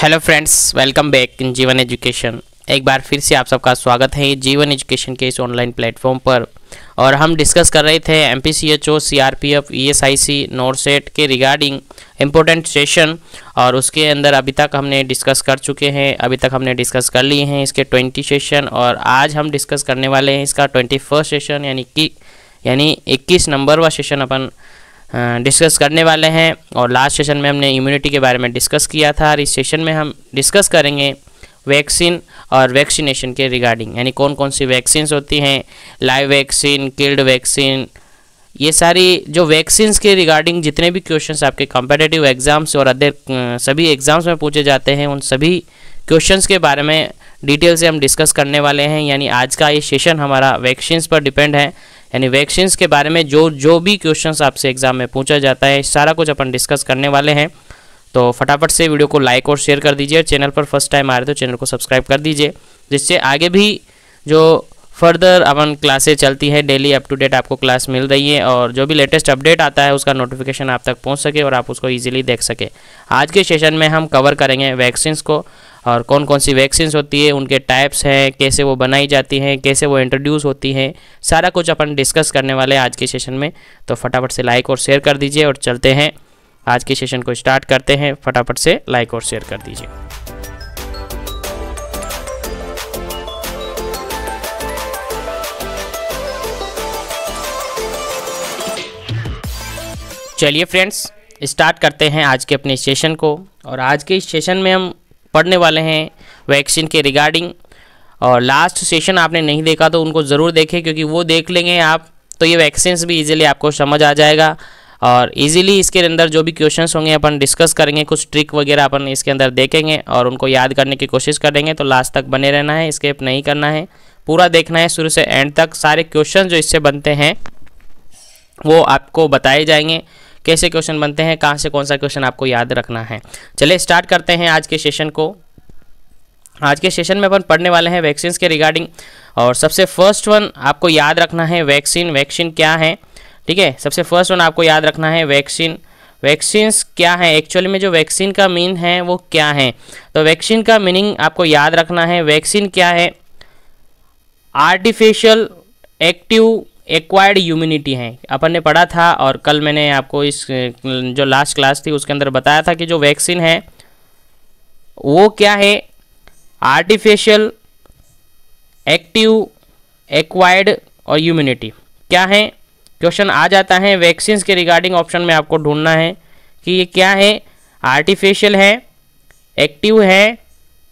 hello friends welcome back in Jeevan education एक बार फिर से आप सबका स्वागत है जीवन एजुकेशन के इस ऑनलाइन प्लेटफॉर्म पर और हम डिस्कस कर रहे थे M P C H O C R P F E S I C NORCET के रिगार्डिंग इम्पोर्टेंट सेशन और उसके अंदर अभी तक हमने डिस्कस कर चुके हैं अभी तक हमने डिस्कस कर लिए हैं इसके ट्वेंटी सेशन और आज हम डिस्कस करने वाले हैं इसका ट्वेंटी फर्स्ट सेशन यानी कि यानी इक्कीस नंबर व सेशन अपन डिस्कस करने वाले हैं और लास्ट सेशन में हमने इम्यूनिटी के बारे में डिस्कस किया था और इस सेशन में हम डिस्कस करेंगे वैक्सीन और वैक्सीनेशन के रिगार्डिंग यानी कौन कौन सी वैक्सीन्स होती हैं लाइव वैक्सीन किल्ड वैक्सीन ये सारी जो वैक्सीन्स के रिगार्डिंग जितने भी क्वेश्चंस आपके कॉम्पिटेटिव एग्ज़ाम्स और अदर सभी एग्ज़ाम्स में पूछे जाते हैं उन सभी क्वेश्चंस के बारे में डिटेल से हम डिस्कस करने वाले हैं यानी आज का ये सेशन हमारा वैक्सीन्स पर डिपेंड है यानी वैक्सीन के बारे में जो जो भी क्वेश्चन आपसे एग्जाम में पूछा जाता है सारा कुछ अपन डिस्कस करने वाले हैं तो फटाफट से वीडियो को लाइक और शेयर कर दीजिए चैनल पर फर्स्ट टाइम आ रहे तो चैनल को सब्सक्राइब कर दीजिए जिससे आगे भी जो फर्दर अपन क्लासें चलती है डेली अप टू डेट आपको क्लास मिल रही है और जो भी लेटेस्ट अपडेट आता है उसका नोटिफिकेशन आप तक पहुंच सके और आप उसको इजीली देख सके आज के सेशन में हम कवर करेंगे वैक्सीन्स को और कौन कौन सी वैक्सीन्स होती है उनके टाइप्स हैं कैसे वो बनाई जाती हैं कैसे वो इंट्रोड्यूस होती हैं सारा कुछ अपन डिस्कस करने वाले हैं आज के सेशन में तो फटाफट से लाइक और शेयर कर दीजिए और चलते हैं आज के सेशन को स्टार्ट करते हैं फटाफट से लाइक और शेयर कर दीजिए चलिए फ्रेंड्स स्टार्ट करते हैं आज के अपने सेशन को और आज के इस सेशन में हम पढ़ने वाले हैं वैक्सीन के रिगार्डिंग और लास्ट सेशन आपने नहीं देखा तो उनको ज़रूर देखें क्योंकि वो देख लेंगे आप तो ये वैक्सीन भी इजीली आपको समझ आ जाएगा और इजीली इसके अंदर जो भी क्वेश्चंस होंगे अपन डिस्कस करेंगे कुछ ट्रिक वगैरह अपन इसके अंदर देखेंगे और उनको याद करने की कोशिश करेंगे तो लास्ट तक बने रहना है स्केप नहीं करना है पूरा देखना है शुरू से एंड तक सारे क्वेश्चन जो इससे बनते हैं वो आपको बताए जाएंगे कैसे क्वेश्चन बनते हैं कहाँ से कौन सा क्वेश्चन आपको याद रखना है चलिए स्टार्ट करते हैं आज के सेशन को आज के सेशन में अपन पढ़ने वाले हैं वैक्सीन के रिगार्डिंग और सबसे फर्स्ट वन आपको याद रखना है वैक्सीन वैक्सीन क्या है ठीक है सबसे फर्स्ट वन आपको याद रखना है वैक्सीन वैक्सीन क्या है एक्चुअली में जो वैक्सीन का मीन है वो क्या है तो वैक्सीन का मीनिंग आपको याद रखना है वैक्सीन क्या है आर्टिफिशियल एक्टिव एक्वायर्ड ह्यूमिनिटी हैं अपन ने पढ़ा था और कल मैंने आपको इस जो लास्ट क्लास थी उसके अंदर बताया था कि जो वैक्सीन है वो क्या है आर्टिफिशियल एक्टिव एक्वायर्ड और यूमिनिटी क्या है क्वेश्चन आ जाता है वैक्सीन के रिगार्डिंग ऑप्शन में आपको ढूंढना है कि ये क्या है आर्टिफिशियल है एक्टिव है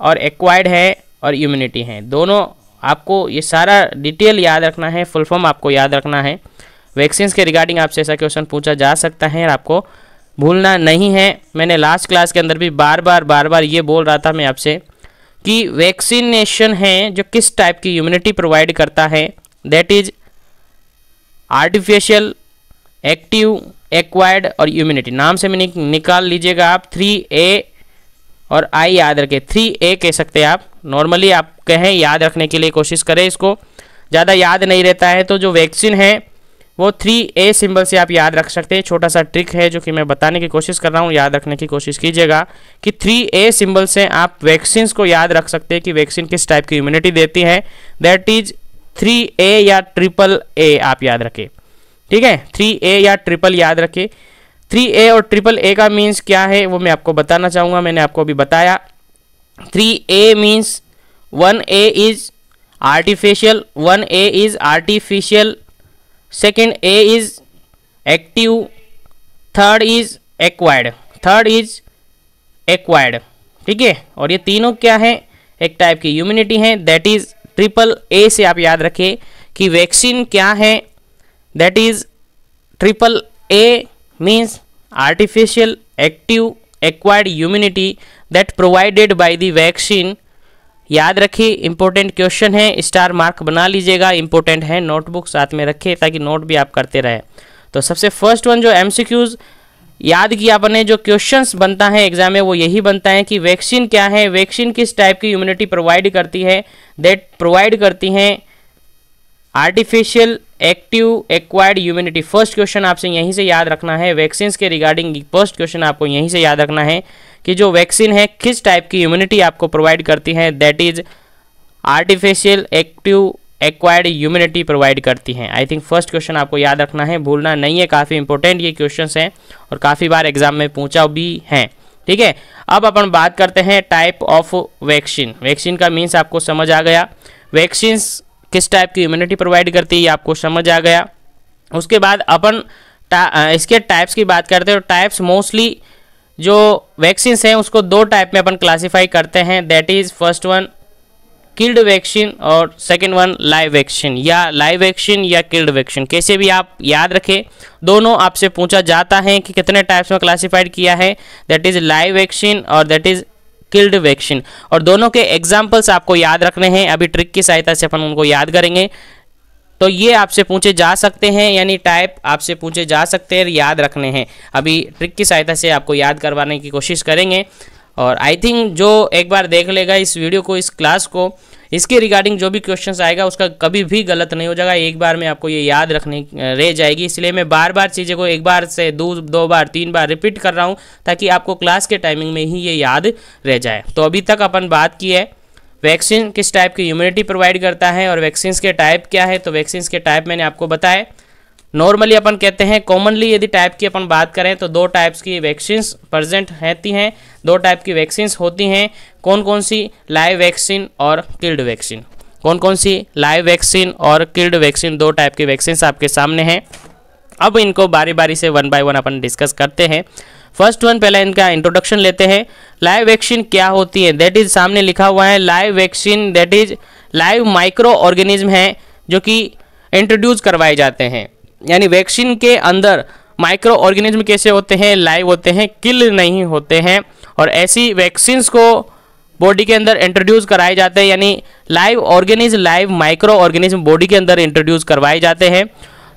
और एक्वायर्ड है और इम्यूनिटी है दोनों आपको ये सारा डिटेल याद रखना है फुल फॉर्म आपको याद रखना है वैक्सीन्स के रिगार्डिंग आपसे ऐसा क्वेश्चन पूछा जा सकता है और आपको भूलना नहीं है मैंने लास्ट क्लास के अंदर भी बार बार बार बार ये बोल रहा था मैं आपसे कि वैक्सीनेशन है जो किस टाइप की इम्यूनिटी प्रोवाइड करता है that is artificial active acquired और इम्यूनिटी नाम से मैंने निकाल लीजिएगा आप थ्री ए और आई याद रखें थ्री ए कह सकते हैं आप नॉर्मली आप कहें याद रखने के लिए कोशिश करें इसको ज़्यादा याद नहीं रहता है तो जो वैक्सीन है वो थ्री ए सिंबल से आप याद रख सकते हैं छोटा सा ट्रिक है जो कि मैं बताने की कोशिश कर रहा हूँ याद रखने की कोशिश कीजिएगा कि थ्री ए सिंबल से आप वैक्सीन को याद रख सकते हैं कि वैक्सीन किस टाइप की इम्यूनिटी देती है दैट इज थ्री ए या ट्रिपल ए आप याद रखें ठीक है थ्री ए या ट्रिपल याद रखें थ्री ए और ट्रिपल ए का मीन्स क्या है वो मैं आपको बताना चाहूँगा मैंने आपको अभी बताया three A means one A is artificial one A is artificial second A is active third is acquired third is acquired ठीक है और ये तीनों क्या है एक टाइप की इम्यूनिटी है दैट इज ट्रिपल ए से आप याद रखें कि वैक्सीन क्या है that is triple A means artificial active acquired immunity that provided by the vaccine याद रखिए इंपॉर्टेंट क्वेश्चन है स्टार मार्क बना लीजिएगा इंपॉर्टेंट है नोटबुक साथ में रखिए ताकि नोट भी आप करते रहे तो सबसे फर्स्ट वन जो एम याद किया अपने जो क्वेश्चंस बनता है एग्जाम में वो यही बनता है कि वैक्सीन क्या है वैक्सीन किस टाइप की इम्यूनिटी प्रोवाइड करती है दैट प्रोवाइड करती हैं artificial active acquired immunity first question आपसे यहीं से याद रखना है वैक्सीन के रिगार्डिंग फर्स्ट क्वेश्चन आपको यहीं से याद रखना है कि जो वैक्सीन है किस टाइप की इम्यूनिटी आपको प्रोवाइड करती है that is artificial active acquired immunity provide करती हैं आई थिंक फर्स्ट क्वेश्चन आपको याद रखना है भूलना नहीं है काफ़ी इंपॉर्टेंट ये क्वेश्चन हैं और काफ़ी बार एग्जाम में पूछा भी हैं ठीक है अब अपन बात करते हैं टाइप ऑफ वैक्सीन वैक्सीन का मीन्स आपको समझ आ गया वैक्सीन किस टाइप की इम्यूनिटी प्रोवाइड करती है ये आपको समझ आ गया उसके बाद अपन टा, इसके टाइप्स की बात करते हैं टाइप्स मोस्टली जो वैक्सीन हैं उसको दो टाइप में अपन क्लासीफाई करते हैं that is first one killed vaccine और सेकेंड वन लाइव वैक्सीन या लाइव वैक्सीन या किल्ड वैक्सीन कैसे भी आप याद रखें दोनों आपसे पूछा जाता है कि कितने टाइप्स में क्लासिफाइड किया है दैट इज़ लाइव वैक्सीन और दैट इज़ किल्ड वैक्सीन और दोनों के एग्जाम्पल्स आपको याद रखने हैं अभी ट्रिक की सहायता से अपन उनको याद करेंगे तो ये आपसे पूछे जा सकते हैं यानी टाइप आपसे पूछे जा सकते हैं याद रखने हैं अभी ट्रिक की सहायता से आपको याद करवाने की कोशिश करेंगे और आई थिंक जो एक बार देख लेगा इस वीडियो को इस क्लास को इसके रिगार्डिंग जो भी क्वेश्चंस आएगा उसका कभी भी गलत नहीं हो जाएगा एक बार में आपको ये याद रखने रह जाएगी इसलिए मैं बार बार चीज़ें को एक बार से दो दो बार तीन बार रिपीट कर रहा हूँ ताकि आपको क्लास के टाइमिंग में ही ये याद रह जाए तो अभी तक अपन बात की है वैक्सीन किस टाइप की इम्यूनिटी प्रोवाइड करता है और वैक्सीन के टाइप क्या है तो वैक्सीन के टाइप मैंने आपको बताया नॉर्मली अपन कहते हैं कॉमनली यदि टाइप की अपन बात करें तो दो टाइप्स की वैक्सीन्स प्रजेंट रहती हैं दो टाइप की वैक्सीन्स होती हैं कौन कौन सी लाइव वैक्सीन और किल्ड वैक्सीन कौन कौन सी लाइव वैक्सीन और किल्ड वैक्सीन दो टाइप की वैक्सीन्स आपके सामने हैं अब इनको बारी बारी से वन बाय वन अपन डिस्कस करते हैं फर्स्ट वन पहला इनका इंट्रोडक्शन लेते हैं लाइव वैक्सीन क्या होती है दैट इज सामने लिखा हुआ है live vaccine that is live microorganism है जो कि इंट्रोड्यूस करवाए जाते हैं यानी वैक्सीन के अंदर माइक्रो ऑर्गेनिज्म कैसे होते हैं लाइव होते हैं किल नहीं होते हैं और ऐसी वैक्सीन्स को बॉडी के अंदर इंट्रोड्यूस कराए जाते हैं यानी live organism live microorganism body के अंदर इंट्रोड्यूस करवाए जाते हैं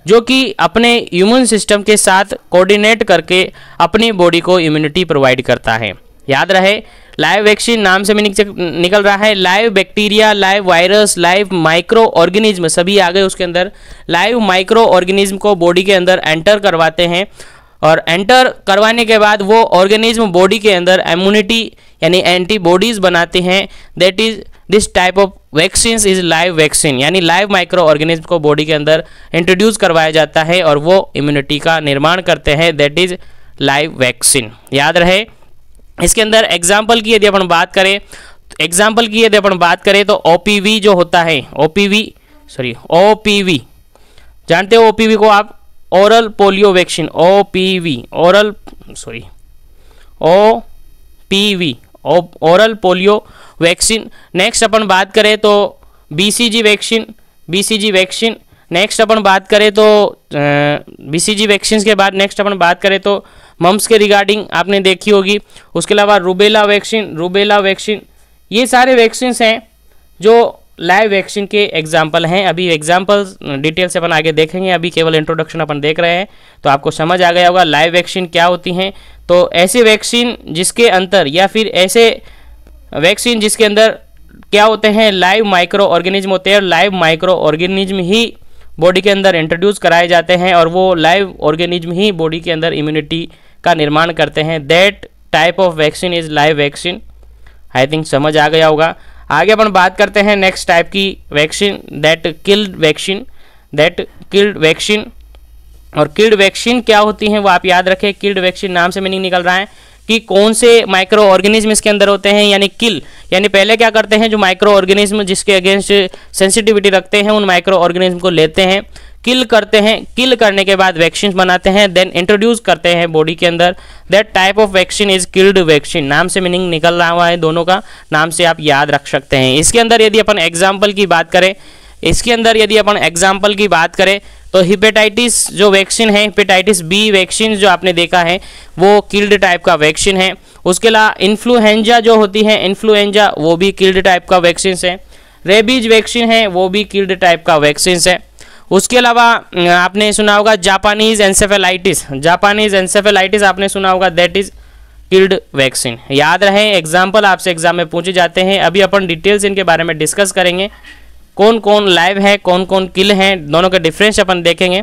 जो कि अपने इम्यून सिस्टम के साथ कोऑर्डिनेट करके अपनी बॉडी को इम्यूनिटी प्रोवाइड करता है याद रहे लाइव वैक्सीन नाम से भी निकल रहा है live bacteria live virus live microorganism सभी आ गए उसके अंदर लाइव माइक्रो ऑर्गेनिज्म को बॉडी के अंदर एंटर करवाते हैं और एंटर करवाने के बाद वो ऑर्गेनिज्म बॉडी के अंदर इम्यूनिटी यानी एंटीबॉडीज़ बनाते हैं that is this type of vaccine is live vaccine यानी लाइव माइक्रो ऑर्गेनिज्म को बॉडी के अंदर इंट्रोड्यूस करवाया जाता है और वो इम्यूनिटी का निर्माण करते हैं दैट इज लाइव वैक्सीन याद रहे इसके अंदर एग्जाम्पल की यदि अपन बात करें एग्जाम्पल की यदि अपन बात करें तो ओ जो होता है ओ सॉरी ओ जानते हो ओपीवी को आप oral polio vaccine O oral sorry O oral polio vaccine next अपन बात करें तो BCG vaccine BCG vaccine next अपन बात करें तो बीसीजी वैक्सीन के बाद नेक्स्ट अपन बात करें तो मम्स के रिगार्डिंग आपने देखी होगी उसके अलावा रूबेला वैक्सीन रूबेला वैक्सीन ये सारे वैक्सीन हैं जो लाइव वैक्सीन के एग्जाम्पल हैं अभी एग्जाम्पल्स डिटेल से अपन आगे देखेंगे अभी केवल इंट्रोडक्शन अपन देख रहे हैं तो आपको समझ आ गया होगा लाइव वैक्सीन क्या होती हैं तो ऐसी वैक्सीन जिसके अंतर या फिर ऐसे वैक्सीन जिसके अंदर क्या होते हैं लाइव माइक्रो ऑर्गेनिज्म होते हैं लाइव माइक्रो ऑर्गेनिज्म ही बॉडी के अंदर इंट्रोड्यूस कराए जाते हैं और वो लाइव ऑर्गेनिज्म ही बॉडी के अंदर इम्यूनिटी का निर्माण करते हैं that type of vaccine is live vaccine I think समझ आ गया होगा आगे अपन बात करते हैं नेक्स्ट टाइप की vaccine that killed vaccine that killed vaccine और किड वैक्सीन क्या होती है वो आप याद रखें किड वैक्सीन नाम से मीनिंग निकल रहा है कि कौन से माइक्रो ऑर्गेनिज्म इसके अंदर होते हैं यानी किल यानी पहले क्या करते हैं जो माइक्रो ऑर्गेनिज्म जिसके अगेंस्ट सेंसिटिविटी रखते हैं उन माइक्रो ऑर्गेनिज्म को लेते हैं किल करते हैं किल करने के बाद वैक्सीन बनाते हैं देन इंट्रोड्यूस करते हैं बॉडी के अंदर that type of vaccine is killed vaccine नाम से मीनिंग निकल रहा हुआ है दोनों का नाम से आप याद रख सकते हैं इसके अंदर यदि अपन एग्जाम्पल की बात करें इसके अंदर यदि अपन एग्जाम्पल की बात करें तो हिपेटाइटिस जो वैक्सीन है हिपेटाइटिस बी वैक्सीन जो आपने देखा है वो किल्ड टाइप का वैक्सीन है उसके अलावा इन्फ्लुएंजा जो होती है इन्फ्लुएंजा वो भी किल्ड टाइप का वैक्सीन है रेबीज वैक्सीन है वो भी किल्ड टाइप का वैक्सीन है उसके अलावा अं, आपने सुना होगा जापानीज एनसेफेलाइटिस जापानीज एनसेफेलाइटिस आपने सुना होगा दैट इज़ किल्ड वैक्सीन याद रहे एग्जाम्पल आपसे एग्जाम में पूछे जाते हैं अभी अपन डिटेल्स इनके बारे में डिस्कस करेंगे कौन कौन लाइव है कौन कौन किल हैं दोनों के डिफरेंस अपन देखेंगे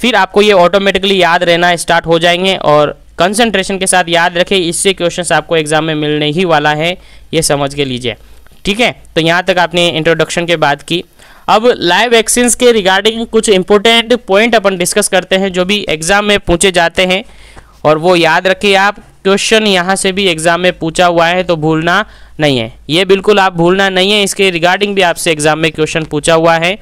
फिर आपको ये ऑटोमेटिकली याद रहना स्टार्ट हो जाएंगे और कंसंट्रेशन के साथ याद रखें इससे क्वेश्चन आपको एग्जाम में मिलने ही वाला है ये समझ के लीजिए ठीक है तो यहाँ तक आपने इंट्रोडक्शन के बात की अब लाइव एक्सचेंज के रिगार्डिंग कुछ इंपॉर्टेंट पॉइंट अपन डिस्कस करते हैं जो भी एग्जाम में पूछे जाते हैं और वो याद रखिए आप क्वेश्चन यहाँ से भी एग्जाम में पूछा हुआ है तो भूलना नहीं है ये बिल्कुल आप भूलना नहीं है इसके रिगार्डिंग भी आपसे एग्जाम में क्वेश्चन पूछा हुआ है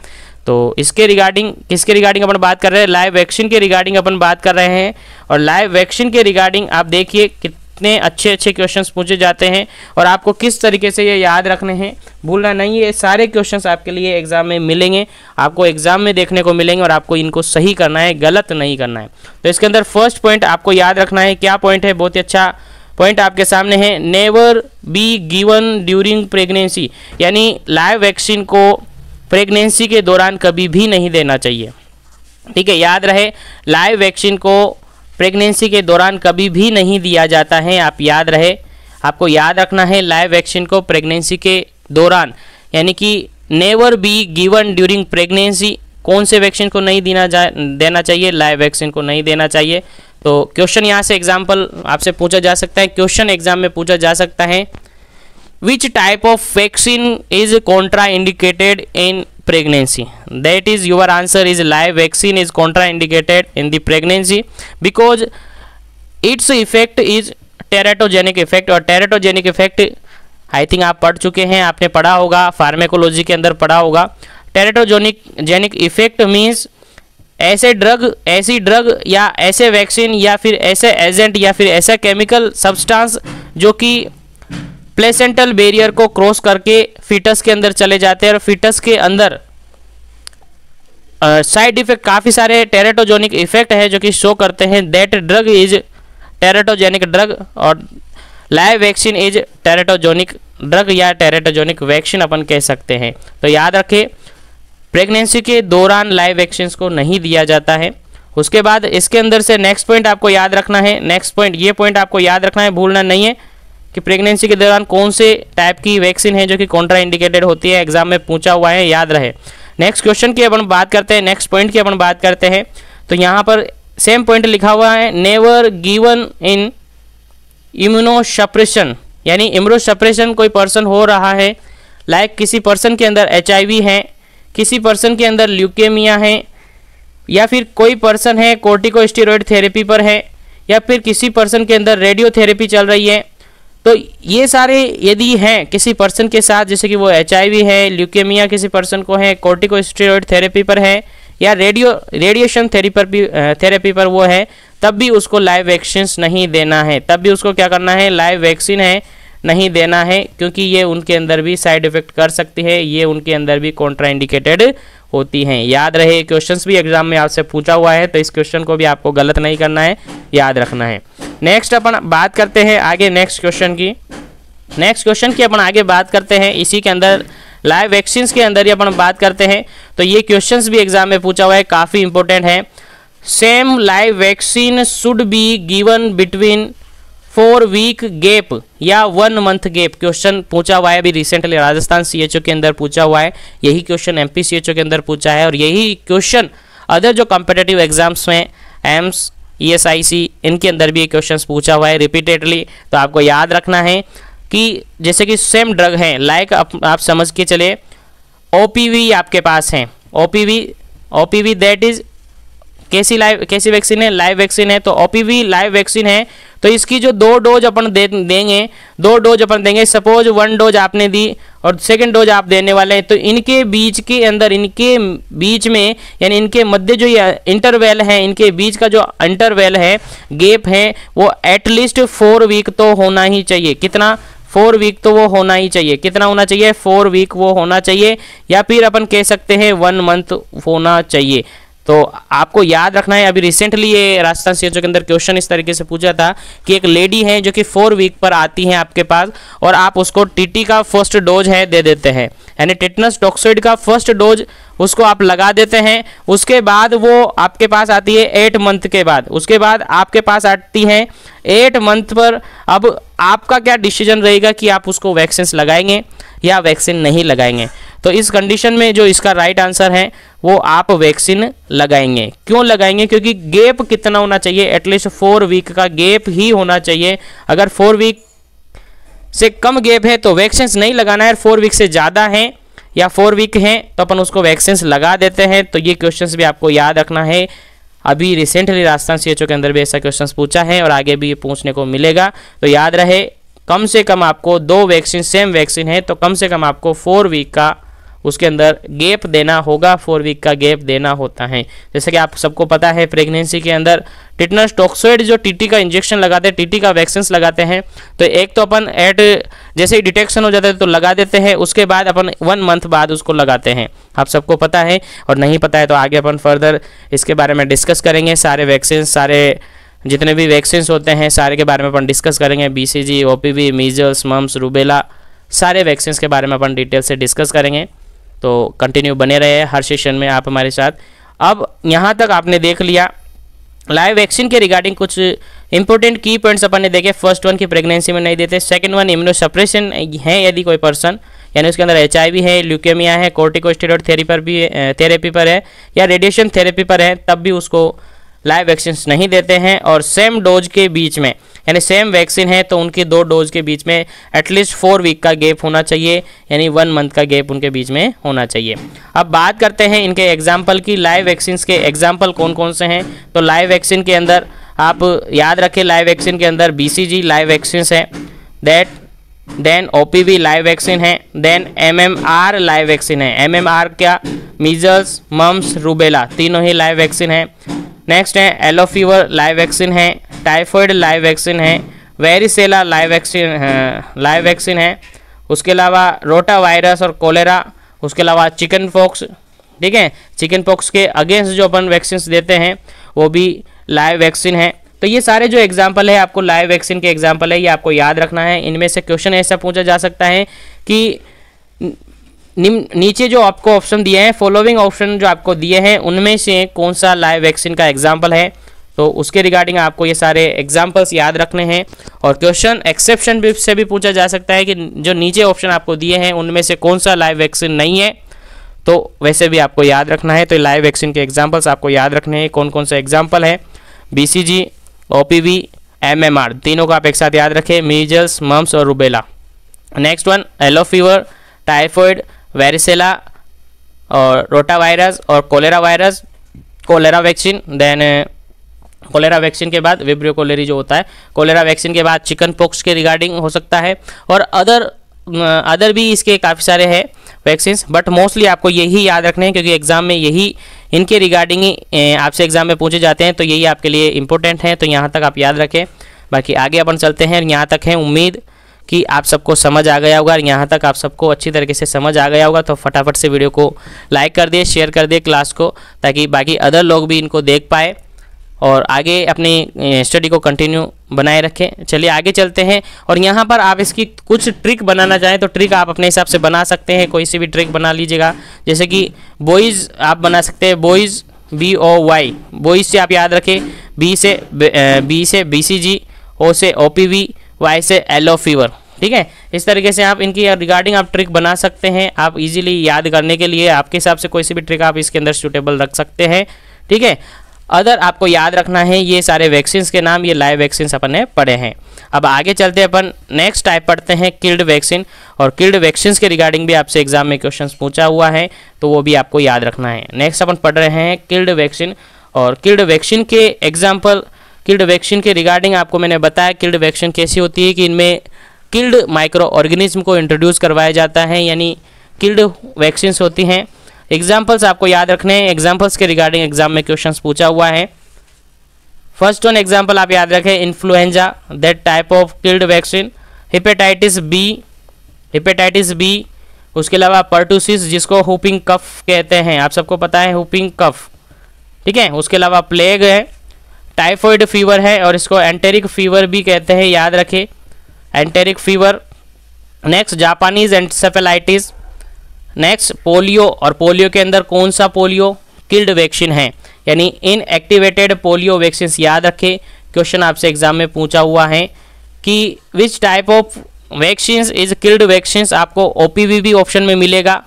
तो इसके रिगार्डिंग किसके रिगार्डिंग अपन बात कर रहे हैं लाइव वैक्सीन के रिगार्डिंग अपन बात कर रहे हैं और लाइव वैक्सीन के रिगार्डिंग आप देखिए कितने अच्छे अच्छे क्वेश्चन पूछे जाते हैं और आपको किस तरीके से ये याद रखने हैं भूलना नहीं है सारे क्वेश्चन आपके लिए एग्जाम में मिलेंगे आपको एग्जाम में देखने को मिलेंगे और आपको इनको सही करना है गलत नहीं करना है तो इसके अंदर फर्स्ट पॉइंट आपको याद रखना है क्या पॉइंट है बहुत ही अच्छा पॉइंट आपके सामने है never be given during pregnancy यानी लाइव वैक्सीन को प्रेगनेंसी के दौरान कभी भी नहीं देना चाहिए ठीक है याद रहे लाइव वैक्सीन को प्रेगनेंसी के दौरान कभी भी नहीं दिया जाता है आप याद रहे आपको याद रखना है लाइव वैक्सीन को प्रेगनेंसी के दौरान यानी कि never be given during pregnancy कौन से वैक्सीन को नहीं देना जा देना चाहिए लाइव वैक्सीन को नहीं देना चाहिए तो क्वेश्चन यहाँ से एग्जाम्पल आपसे पूछा जा सकता है क्वेश्चन एग्जाम में पूछा जा सकता है which type of vaccine is contraindicated in pregnancy that is your answer is live vaccine is contraindicated in the pregnancy because its effect is teratogenic effect और टेराटोजेनिक इफेक्ट आई थिंक आप पढ़ चुके हैं आपने पढ़ा होगा pharmacology के अंदर पढ़ा होगा टेराटोजोनिक जेनिक इफेक्ट मीन्स ऐसे ड्रग ऐसी ड्रग या ऐसे वैक्सीन या फिर ऐसे एजेंट या फिर ऐसा केमिकल सब्सटेंस जो कि प्लेसेंटल बैरियर को क्रॉस करके फिटस के अंदर चले जाते हैं और फिटस के अंदर साइड इफेक्ट काफ़ी सारे टेरेटोजोनिक इफेक्ट है जो कि शो करते हैं that drug is teratogenic drug और live vaccine is teratogenic drug या टेरेटोजोनिक वैक्सीन अपन कह सकते हैं तो याद रखें प्रेगनेंसी के दौरान लाइव वैक्सीन्स को नहीं दिया जाता है उसके बाद इसके अंदर से नेक्स्ट पॉइंट आपको याद रखना है नेक्स्ट पॉइंट ये पॉइंट आपको याद रखना है भूलना नहीं है कि प्रेगनेंसी के दौरान कौन से टाइप की वैक्सीन है जो कि कॉन्ट्रा इंडिकेटेड होती है एग्जाम में पूछा हुआ है याद रहे नेक्स्ट क्वेश्चन की अपन बात करते हैं नेक्स्ट पॉइंट की अपन बात करते हैं तो यहाँ पर सेम पॉइंट लिखा हुआ है नेवर गिवन इन इम्यूनोसप्रेशन यानी इम्यूनोसप्रेशन कोई पर्सन हो रहा है लाइक like किसी पर्सन के अंदर एच है किसी पर्सन के अंदर ल्यूकेमिया है या फिर कोई पर्सन है कोर्टिको थेरेपी पर है या फिर किसी पर्सन के अंदर रेडियोथेरेपी चल रही है तो ये सारे यदि हैं किसी पर्सन के साथ जैसे कि वो एच है ल्यूकेमिया किसी पर्सन को है कोर्टिको थेरेपी पर है या रेडियो रेडिएशन थेरेपी पर भी थेरेपी पर वो है तब भी उसको लाइव वैक्सीन नहीं देना है तब भी उसको क्या करना है लाइव वैक्सीन है नहीं देना है क्योंकि ये उनके अंदर भी साइड इफेक्ट कर सकती है ये उनके अंदर भी कॉन्ट्राइंडिकेटेड होती हैं याद रहे क्वेश्चंस भी एग्जाम में आपसे पूछा हुआ है तो इस क्वेश्चन को भी आपको गलत नहीं करना है याद रखना है नेक्स्ट अपन बात करते हैं आगे नेक्स्ट क्वेश्चन की नेक्स्ट क्वेश्चन की अपन आगे बात करते हैं इसी के अंदर लाइव वैक्सीन के अंदर ही अपन बात करते हैं तो ये क्वेश्चन भी एग्जाम में पूछा हुआ है काफ़ी इंपॉर्टेंट है same live vaccine should be given between four week gap या वन मंथ गेप क्वेश्चन पूछा हुआ है अभी रिसेंटली राजस्थान सीएचओ के अंदर पूछा हुआ है यही क्वेश्चन एमपी सीएचओ के अंदर पूछा है और यही क्वेश्चन अदर जो कॉम्पिटेटिव एग्जाम्स में एम्स ई e इनके अंदर भी ये क्वेश्चन पूछा हुआ है रिपीटेडली तो आपको याद रखना है कि जैसे कि सेम ड्रग है लाइक आप, आप समझ के चले ओ आपके पास हैं O P V V O P that is कैसी लाइव कैसी वैक्सीन है लाइव वैक्सीन है तो ओपीवी लाइव वैक्सीन है तो इसकी जो दो डोज अपन दे देंगे दो डोज अपन देंगे सपोज वन डोज आपने दी और सेकेंड डोज आप देने वाले हैं तो इनके बीच के अंदर इनके बीच में यानी इनके मध्य जो ये इंटरवेल है इनके बीच का जो इंटरवेल है गेप है वो एटलीस्ट फोर वीक तो होना ही चाहिए कितना फोर वीक तो वो होना ही चाहिए कितना होना चाहिए फोर वीक वो होना चाहिए या फिर अपन कह सकते हैं वन मंथ होना चाहिए तो आपको याद रखना है अभी रिसेंटली ये राजस्थान सी के अंदर क्वेश्चन इस तरीके से पूछा था कि एक लेडी है जो कि फोर वीक पर आती है आपके पास और आप उसको टीटी का फर्स्ट डोज है दे देते हैं यानी टिटनस डॉक्साइड का फर्स्ट डोज उसको आप लगा देते हैं उसके बाद वो आपके पास आती है एट मंथ के बाद उसके बाद आपके पास आती है एट मंथ पर अब आपका क्या डिसीजन रहेगा कि आप उसको वैक्सीन लगाएंगे या वैक्सीन नहीं लगाएंगे तो इस कंडीशन में जो इसका राइट आंसर है वो आप वैक्सीन लगाएंगे क्यों लगाएंगे क्योंकि गैप कितना होना चाहिए एटलीस्ट फोर वीक का गेप ही होना चाहिए अगर फोर वीक से कम गैप है तो वैक्सीन नहीं लगाना है फोर वीक से ज़्यादा है या फोर वीक हैं तो अपन उसको वैक्सीन लगा देते हैं तो ये क्वेश्चन भी आपको याद रखना है अभी रिसेंटली राजस्थान सी के अंदर भी ऐसा क्वेश्चन पूछा है और आगे भी ये पूछने को मिलेगा तो याद रहे कम से कम आपको दो वैक्सीन सेम वैक्सीन है तो कम से कम आपको फोर वीक का उसके अंदर गैप देना होगा फोर वीक का गैप देना होता है जैसे कि आप सबको पता है प्रेगनेंसी के अंदर टिटनस टॉक्सोइड जो टीटी का इंजेक्शन लगाते हैं टीटी का वैक्सीन लगाते हैं तो एक तो अपन एट जैसे ही डिटेक्शन हो जाता है तो लगा देते हैं उसके बाद अपन वन मंथ बाद उसको लगाते हैं आप सबको पता है और नहीं पता है तो आगे अपन फर्दर इसके बारे में डिस्कस करेंगे सारे वैक्सीन सारे जितने भी वैक्सीन होते हैं सारे के बारे में अपन डिस्कस करेंगे B C G O P V measles mumps rubella सारे वैक्सीन के बारे में अपन डिटेल से डिस्कस करेंगे तो कंटिन्यू बने रहे हर सेशन में आप हमारे साथ अब यहाँ तक आपने देख लिया लाइव वैक्सीन के रिगार्डिंग कुछ इंपॉर्टेंट की पॉइंट्स अपन ने देखे फर्स्ट वन की प्रेगनेंसी में नहीं देते सेकंड वन सप्रेशन है यदि कोई पर्सन यानी उसके अंदर एच है ल्यूकेमिया है कोर्टिकोस्टेरॉइड थेरेपी पर भी थेरेपी पर है या रेडिएशन थेरेपी पर है तब भी उसको लाइव वैक्सीन नहीं देते हैं और सेम डोज के बीच में यानी सेम वैक्सीन है तो उनकी दो डोज के बीच में एटलीस्ट फोर वीक का गैप होना चाहिए यानी वन मंथ का गैप उनके बीच में होना चाहिए अब बात करते हैं इनके एग्जाम्पल की लाइव वैक्सीन के एग्जाम्पल कौन कौन से हैं तो लाइव वैक्सीन के अंदर आप याद रखें लाइव वैक्सीन के अंदर बी लाइव वैक्सीन है that then O live vaccine है देन एम लाइव वैक्सीन है एम क्या मीजल्स मम्स रूबेला तीनों ही लाइव वैक्सीन है नेक्स्ट है एलो फीवर लाइव वैक्सीन है टाइफॉइड लाइव वैक्सीन है varicella live vaccine live vaccine है उसके अलावा रोटा वायरस और कोलेरा उसके अलावा चिकन पॉक्स ठीक है चिकन पॉक्स के अगेंस्ट जो अपन वैक्सीन देते हैं वो भी लाइव वैक्सीन है तो ये सारे जो एग्जाम्पल है आपको लाइव वैक्सीन के एग्जाम्पल है ये आपको याद रखना है इनमें से क्वेश्चन ऐसा पूछा जा सकता है कि नीचे जो आपको ऑप्शन दिए हैं फॉलोइंग ऑप्शन जो आपको दिए हैं उनमें से कौन सा लाइव वैक्सीन का एग्जाम्पल है तो उसके रिगार्डिंग आपको ये सारे एग्जाम्पल्स याद रखने हैं और क्वेश्चन एक्सेप्शन भी से भी पूछा जा सकता है कि जो नीचे ऑप्शन आपको दिए हैं उनमें से कौन सा लाइव वैक्सीन नहीं है तो वैसे भी आपको याद रखना है तो लाइव वैक्सीन के एग्जाम्पल्स आपको याद रखने हैं कौन कौन सा एग्जाम्पल है B C G O P V M M R तीनों को आप एक साथ याद रखें मीजल्स मम्स और rubella next one yellow fever typhoid varicella और रोटा वायरस और cholera virus cholera vaccine then cholera vaccine के बाद विब्रियो कोलेरी जो होता है कोलेरा वैक्सीन के बाद चिकन पॉक्स के रिगार्डिंग हो सकता है और अदर अदर uh, भी इसके काफ़ी सारे हैं वैक्सीन्स बट मोस्टली आपको यही याद रखने हैं क्योंकि एग्ज़ाम में यही इनके रिगार्डिंग ही uh, आपसे एग्ज़ाम में पूछे जाते हैं तो यही आपके लिए इंपॉर्टेंट हैं तो यहाँ तक आप याद रखें बाकी आगे अपन चलते हैं यहाँ तक हैं उम्मीद कि आप सबको समझ आ गया होगा यहाँ तक आप सबको अच्छी तरीके से समझ आ गया होगा तो फटाफट से वीडियो को लाइक कर दिए शेयर कर दिए क्लास को ताकि बाकी अदर लोग भी इनको देख पाए और आगे अपनी स्टडी को कंटिन्यू बनाए रखें चलिए आगे चलते हैं और यहाँ पर आप इसकी कुछ ट्रिक बनाना चाहें तो ट्रिक आप अपने हिसाब से बना सकते हैं कोई सी भी ट्रिक बना लीजिएगा जैसे कि बॉयज़ आप बना सकते हैं boys B O Y boys से आप याद रखें बी से बी से बी सी जी ओ से ओ पी वी वाई से एलो फीवर ठीक है इस तरीके से आप इनकी रिगार्डिंग आप ट्रिक बना सकते हैं आप इजीली याद करने के लिए आपके हिसाब से कोई सी भी ट्रिक आप इसके अंदर सूटेबल रख सकते हैं ठीक है अदर आपको याद रखना है ये सारे वैक्सीन के नाम ये लाइव वैक्सीन अपन ने पढ़े हैं अब आगे चलते हैं अपन नेक्स्ट टाइप पढ़ते हैं किल्ड वैक्सीन और किल्ड वैक्सीन के रिगार्डिंग भी आपसे एग्जाम में क्वेश्चन पूछा हुआ है तो वो भी आपको याद रखना है नेक्स्ट अपन पढ़ रहे हैं किल्ड वैक्सीन और किल्ड वैक्सीन के एग्जाम्पल किल्ड वैक्सीन के रिगार्डिंग आपको मैंने बताया किल्ड वैक्सीन कैसी होती है कि इनमें किल्ड माइक्रो ऑर्गेनिज्म को इंट्रोड्यूस करवाया जाता है यानी किल्ड वैक्सीन होती हैं एग्जाम्पल्स आपको याद रखने हैं एग्जाम्पल्स के रिगार्डिंग एग्जाम में क्वेश्चन पूछा हुआ है फर्स्ट वन एग्जाम्पल आप याद रखें influenza that type of killed vaccine hepatitis B hepatitis B उसके अलावा पर्टूसिस जिसको हुपिंग कफ कहते हैं आप सबको पता है हुपिंग कफ ठीक है उसके अलावा प्लेग है टाइफॉइड फीवर है और इसको एंटेरिक फीवर भी कहते हैं याद रखें enteric fever next Japanese encephalitis next polio और पोलियो के अंदर कौन सा पोलियो किल्ड वैक्सीन है यानी इन एक्टिवेटेड पोलियो वैक्सीन याद रखें क्वेश्चन आपसे एग्जाम में पूछा हुआ है कि which type of vaccine is killed vaccine आपको ओ भी ऑप्शन में मिलेगा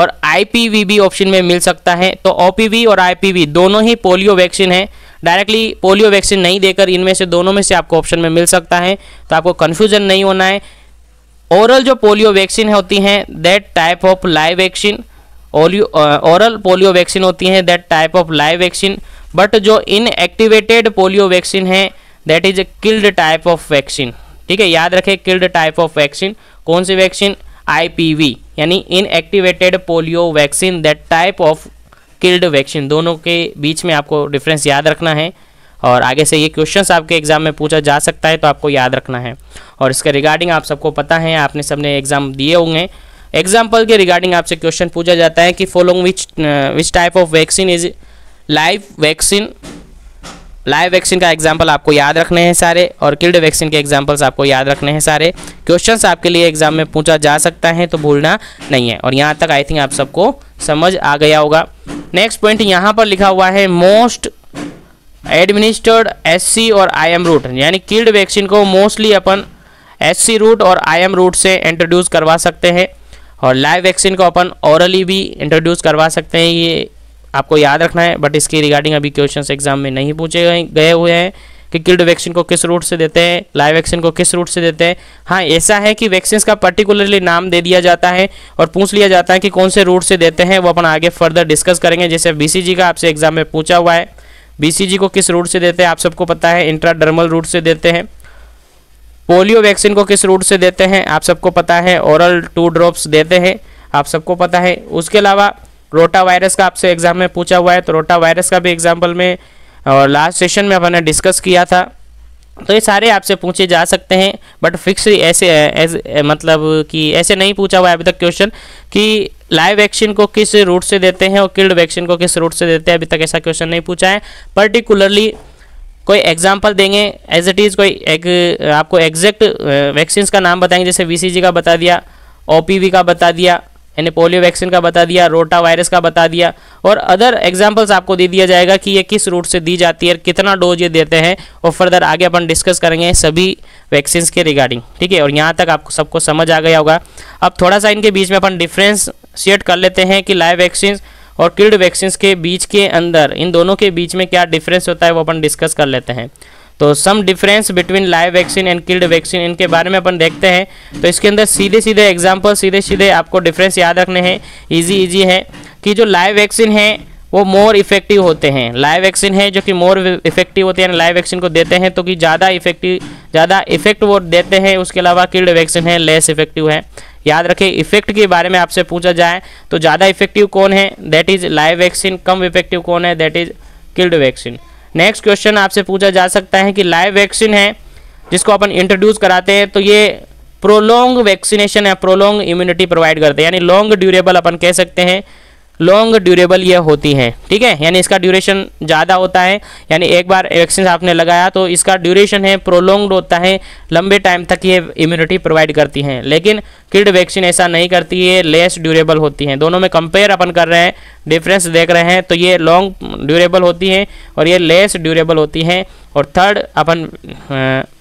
और आई भी ऑप्शन में मिल सकता है तो ओ और आई दोनों ही पोलियो वैक्सीन है डायरेक्टली पोलियो वैक्सीन नहीं देकर इनमें से दोनों में से आपको ऑप्शन में मिल सकता है तो आपको कन्फ्यूजन नहीं होना है ओरल जो पोलियो वैक्सीन होती हैं that type of live vaccine oral polio vaccine होती हैं that type of live vaccine but जो इनएक्टिवेटेड पोलियो वैक्सीन है that is a killed type of vaccine ठीक है याद रखें किल्ड टाइप ऑफ वैक्सीन कौन सी वैक्सीन आई यानी inactivated polio vaccine that type of killed vaccine दोनों के बीच में आपको डिफरेंस याद रखना है और आगे से ये क्वेश्चंस आपके एग्ज़ाम में पूछा जा सकता है तो आपको याद रखना है और इसके रिगार्डिंग आप सबको पता है आपने सबने एग्ज़ाम दिए होंगे एग्जाम्पल के रिगार्डिंग आपसे क्वेश्चन पूछा जाता है कि following which which type of vaccine is live vaccine live vaccine का एग्जाम्पल आपको याद रखने हैं सारे और किल्ड वैक्सीन के एग्जाम्पल्स आपको याद रखने हैं सारे क्वेश्चन आपके लिए एग्जाम में पूछा जा सकता है तो भूलना नहीं है और यहाँ तक आई थिंक आप सबको समझ आ गया होगा नेक्स्ट पॉइंट यहाँ पर लिखा हुआ है मोस्ट एडमिनिस्टर्ड एस और एम रूट यानी किल्ड वैक्सीन को मोस्टली अपन एस रूट और एम रूट से इंट्रोड्यूस करवा सकते हैं और लाइव वैक्सीन को अपन औरली भी इंट्रोड्यूस करवा सकते हैं ये आपको याद रखना है बट इसकी रिगार्डिंग अभी क्वेश्चन एग्जाम में नहीं पूछे गए हुए हैं कि किल्ड वैक्सीन को किस रूट से देते हैं लाइव वैक्सीन को किस रूट से देते हैं हाँ ऐसा है कि वैक्सीन का पर्टिकुलरली नाम दे दिया जाता है और पूछ लिया जाता है कि कौन से रूट से देते हैं वो अपन आगे फर्दर डिस्कस करेंगे जैसे बीसीजी का आपसे एग्जाम में पूछा हुआ है बीसीजी को किस रूट से देते हैं आप सबको पता है इंट्राडर्मल रूट से देते हैं पोलियो वैक्सीन को किस रूट से देते हैं आप सबको पता है ओरल टू ड्रॉप्स देते हैं आप सबको पता है उसके अलावा रोटा वायरस का आपसे एग्जाम में पूछा हुआ है तो रोटा वायरस का भी एग्जाम्पल में और लास्ट सेशन में अपन ने डिस्कस किया था तो ये सारे आपसे पूछे जा सकते हैं बट फिक्स ऐसे एज मतलब कि ऐसे नहीं पूछा हुआ है अभी तक क्वेश्चन कि लाइव वैक्सीन को किस रूट से देते हैं और किल्ड वैक्सीन को किस रूट से देते हैं अभी तक ऐसा क्वेश्चन नहीं पूछा है पर्टिकुलरली कोई एग्जाम्पल देंगे एज इट इज़ कोई एक आपको एग्जैक्ट वैक्सीन का नाम बताएंगे जैसे वी का बता दिया ओ का बता दिया यानी पोलियो वैक्सीन का बता दिया रोटा वायरस का बता दिया और अदर एग्जाम्पल्स आपको दे दिया जाएगा कि ये किस रूट से दी जाती है कितना डोज ये देते हैं और फर्दर आगे अपन डिस्कस करेंगे सभी वैक्सीन के रिगार्डिंग ठीक है और यहाँ तक आपको सबको समझ आ गया होगा अब थोड़ा सा इनके बीच में अपन डिफरेंस शेड कर लेते हैं कि लाइव वैक्सीन और किल्ड वैक्सीन के बीच के अंदर इन दोनों के बीच में क्या डिफरेंस होता है वो अपन डिस्कस कर लेते हैं तो some difference between live vaccine and killed vaccine इनके बारे में अपन देखते हैं तो इसके अंदर सीधे सीधे एग्जाम्पल सीधे सीधे आपको डिफरेंस याद रखने हैं ईजी ईजी है कि जो लाइव वैक्सीन है वो मोर इफेक्टिव होते हैं लाइव वैक्सीन है जो कि मोर इफेक्टिव होते हैं लाइव वैक्सीन को देते हैं तो कि ज़्यादा इफेक्टिव ज़्यादा इफेक्ट वो देते हैं उसके अलावा किल्ड वैक्सीन है लेस इफेक्टिव है याद रखें इफेक्ट के बारे में आपसे पूछा जाए तो ज़्यादा इफेक्टिव कौन है दैट इज़ लाइव वैक्सीन कम इफेक्टिव कौन है that is killed vaccine next question आपसे पूछा जा सकता है कि लाइव वैक्सीन है जिसको अपन इंट्रोड्यूस कराते हैं तो ये प्रोलोंग वैक्सीनेशन या प्रोलोंग इम्यूनिटी प्रोवाइड करते हैं यानी लॉन्ग ड्यूरेबल अपन कह सकते हैं लॉन्ग ड्यूरेबल ये होती हैं ठीक है यानी इसका ड्यूरेशन ज़्यादा होता है यानी एक बार वैक्सीन आपने लगाया तो इसका ड्यूरेशन है प्रोलोंग्ड होता है लंबे टाइम तक ये इम्यूनिटी प्रोवाइड करती हैं लेकिन किड वैक्सीन ऐसा नहीं करती है लेस ड्यूरेबल होती हैं दोनों में कंपेयर अपन कर रहे हैं डिफरेंस देख रहे हैं तो ये लॉन्ग ड्यूरेबल होती हैं और ये लेस ड्यूरेबल होती हैं और थर्ड अपन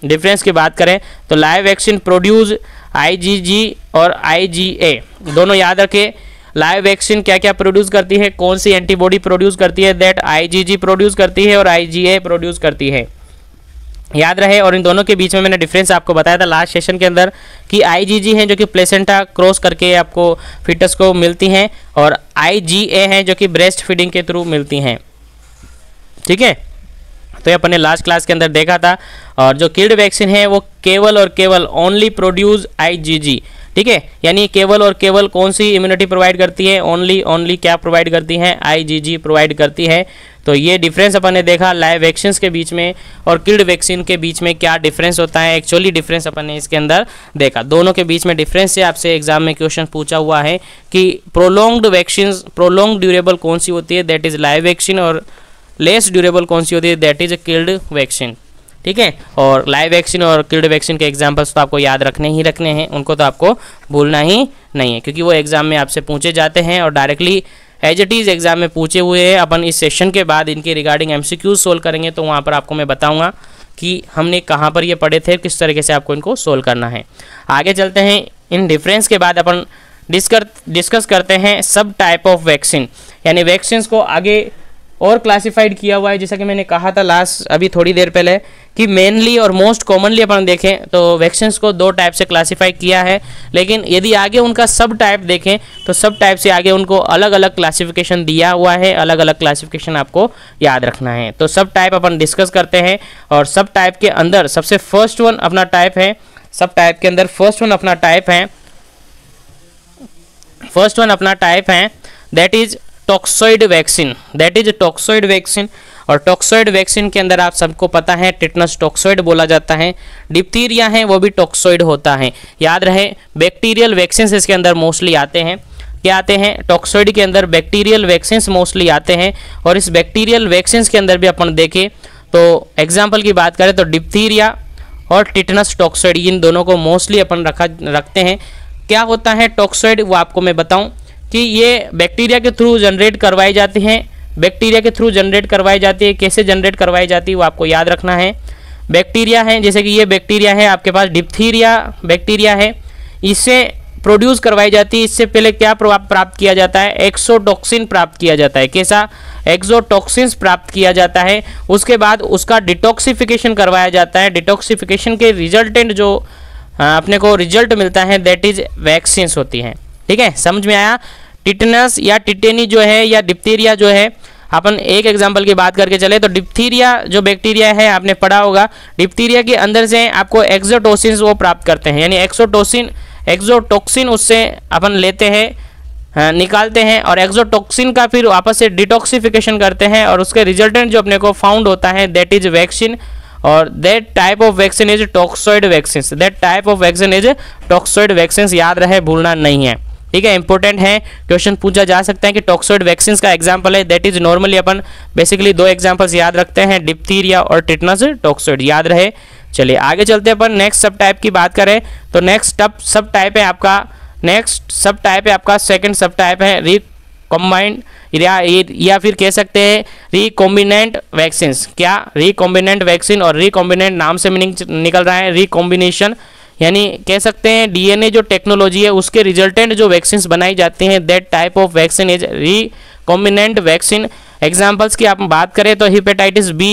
डिफरेंस की बात करें तो लाइव वैक्सीन प्रोड्यूज आई और आई दोनों याद रखें लाइव वैक्सीन क्या क्या प्रोड्यूस करती है कौन सी एंटीबॉडी प्रोड्यूस करती है दैट आईजीजी प्रोड्यूस करती है और आईजीए प्रोड्यूस करती है याद रहे और इन दोनों के बीच में मैंने डिफरेंस आपको बताया था लास्ट सेशन के अंदर कि आईजीजी हैं जो कि प्लेसेंटा क्रॉस करके आपको फिटस को मिलती हैं और आईजीए हैं जो कि ब्रेस्ट फीडिंग के थ्रू मिलती हैं ठीक है तो ये अपने लास्ट क्लास के अंदर देखा था और जो किल्ड वैक्सीन है वो केवल और केवल ओनली प्रोड्यूस आई ठीक है यानी केवल और केवल कौन सी इम्यूनिटी प्रोवाइड करती है ओनली ओनली क्या प्रोवाइड करती है आईजीजी प्रोवाइड करती है तो ये डिफरेंस अपन ने देखा लाइव वैक्सीन के बीच में और किल्ड वैक्सीन के बीच में क्या डिफरेंस होता है एक्चुअली डिफरेंस अपन ने इसके अंदर देखा दोनों के बीच में डिफरेंस से आपसे एग्जाम में क्वेश्चन पूछा हुआ है कि प्रोलोंग्ड वैक्सीन प्रोलोंग ड्यूरेबल कौन सी होती है दैट इज़ लाइव वैक्सीन और लेस ड्यूरेबल कौन सी होती है दैट इज़ किल्ड वैक्सीन ठीक है और लाइव वैक्सीन और किल्ड वैक्सीन के एग्जाम्पल्स तो आपको याद रखने ही रखने हैं उनको तो आपको भूलना ही नहीं है क्योंकि वो एग्ज़ाम में आपसे पूछे जाते हैं और directly as it is exam में पूछे हुए हैं अपन इस सेशन के बाद इनके रिगार्डिंग एम सोल्व करेंगे तो वहाँ पर आपको मैं बताऊँगा कि हमने कहाँ पर ये पढ़े थे किस तरीके से आपको इनको सोल्व करना है आगे चलते हैं इन डिफरेंस के बाद अपन डिस्कर डिस्कस करते हैं सब टाइप ऑफ वैक्सीन यानी वैक्सीन को आगे और क्लासिफाइड किया हुआ है जैसा कि मैंने कहा था लास्ट अभी थोड़ी देर पहले कि मेनली और मोस्ट कॉमनली अपन देखें तो वैक्सीन्स को दो टाइप से क्लासिफाई किया है लेकिन यदि आगे उनका सब टाइप देखें तो सब टाइप से आगे उनको अलग अलग क्लासिफिकेशन दिया हुआ है अलग अलग क्लासिफिकेशन आपको याद रखना है तो सब टाइप अपन डिस्कस करते हैं और सब टाइप के अंदर सबसे फर्स्ट वन अपना टाइप है सब टाइप के अंदर फर्स्ट वन अपना टाइप है फर्स्ट वन अपना टाइप है that is toxoid vaccine that is toxoid vaccine और टॉक्सॉइड वैक्सीन के अंदर आप सबको पता है टिटनस टॉक्सॉइड बोला जाता है डिप्थीरिया है वो भी टॉक्सॉइड होता है याद रहे बैक्टीरियल वैक्सीन इसके अंदर मोस्टली आते हैं क्या आते हैं टॉक्सॉइड के अंदर बैक्टीरियल वैक्सीन्स मोस्टली आते हैं और इस बैक्टीरियल वैक्सीन्स के अंदर भी अपन देखें तो एग्जाम्पल की बात करें तो डिप्थीरिया और टिटनस टॉक्सॉइड इन दोनों को मोस्टली अपन रखा रखते हैं क्या होता है टॉक्सॉइड वो आपको मैं बताऊं कि ये बैक्टीरिया के थ्रू जनरेट करवाए जाते हैं बैक्टीरिया के थ्रू जनरेट करवाई जाती है कैसे जनरेट करवाई जाती है वो आपको याद रखना है बैक्टीरिया है जैसे कि ये बैक्टीरिया है आपके पास डिप्थीरिया बैक्टीरिया है इससे प्रोड्यूस करवाई जाती है इससे पहले क्या प्राप्त किया जाता है एक्सोटॉक्सिन प्राप्त किया जाता है कैसा एक्सोटॉक्सिन्स प्राप्त किया जाता है उसके बाद उसका डिटॉक्सिफिकेशन करवाया जाता है डिटॉक्सिफिकेशन के रिजल्टेंट जो हाँ, अपने को रिजल्ट मिलता है दैट इज वैक्सीन्स होती हैं ठीक है समझ में आया टिटनस या टिटेनी जो है या डिप्थीरिया जो है अपन एक एग्जाम्पल की बात करके चले तो डिप्थीरिया जो बैक्टीरिया है आपने पढ़ा होगा डिप्थीरिया के अंदर से आपको एक्जोटोसिन वो प्राप्त करते हैं यानी एक्सोटोसिन एक्जोटोक्सिन उससे अपन लेते हैं हाँ, निकालते हैं और एक्जोटोक्सिन का फिर वापस से डिटॉक्सिफिकेशन करते हैं और उसके रिजल्टेंट जो अपने को फाउंड होता है दैट इज वैक्सीन और that type of vaccine is toxoid vaccine that type of vaccine is toxoid vaccine याद रहे भूलना नहीं है ठीक है इंपॉर्टेंट है क्वेश्चन पूछा जा सकता है कि टॉक्सोइड वैक्सीन का एग्जाम्पल है दैट इज नॉर्मली अपन बेसिकली दो एग्जाम्पल्स याद रखते हैं डिप्थीरिया और टिटनस टॉक्सोइड याद रहे चलिए आगे चलते अपन नेक्स्ट सब टाइप की बात करें तो नेक्स्ट सब टाइप है आपका नेक्स्ट सब टाइप है आपका सेकेंड सब टाइप है री या या फिर कह सकते हैं रिकॉम्बिनेंट वैक्सीन क्या रिकॉम्बिनेंट वैक्सीन और रिकॉम्बिनेंट नाम से मीनिंग निकल रहा है रिकॉम्बिनेशन यानी कह सकते हैं डीएनए जो टेक्नोलॉजी है उसके रिजल्टेंट जो वैक्सीन बनाई जाती हैं that type of vaccine is recombinant vaccine examples की आप बात करें तो हिपेटाइटिस बी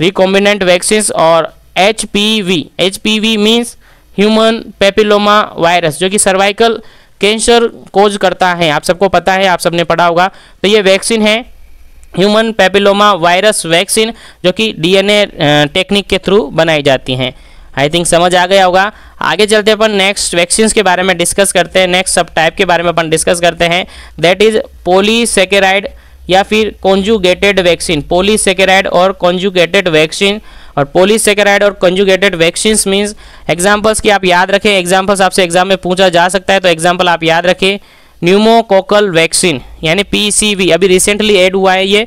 रिकॉम्बिनेंट वैक्सीन्स और H P V H P V means human papilloma papillomavirus जो कि सर्वाइकल कैंसर कोज करता है आप सबको पता है आप सबने पढ़ा होगा तो ये वैक्सीन है ह्यूमन पेपिलोमा वायरस वैक्सीन जो कि डीएनए टेक्निक के थ्रू बनाई जाती हैं आई थिंक समझ आ गया होगा आगे चलते अपन नेक्स्ट वैक्सीन के बारे में डिस्कस करते हैं नेक्स्ट सब टाइप के बारे में अपन डिस्कस करते हैं दैट इज पोलीसेकेराइड या फिर कॉन्जुगेटेड वैक्सीन पोलीसेकेराइड और कॉन्जुगेटेड वैक्सीन और पोलीसेकेराइड और कंजुगेटेड वैक्सीन मीन्स एग्जाम्पल्स की आप याद रखें एग्जाम्पल्स आपसे एग्जाम में पूछा जा सकता है तो एग्जाम्पल आप याद रखें न्यूमोकोकल वैक्सीन यानी पी अभी रिसेंटली एड हुआ है ये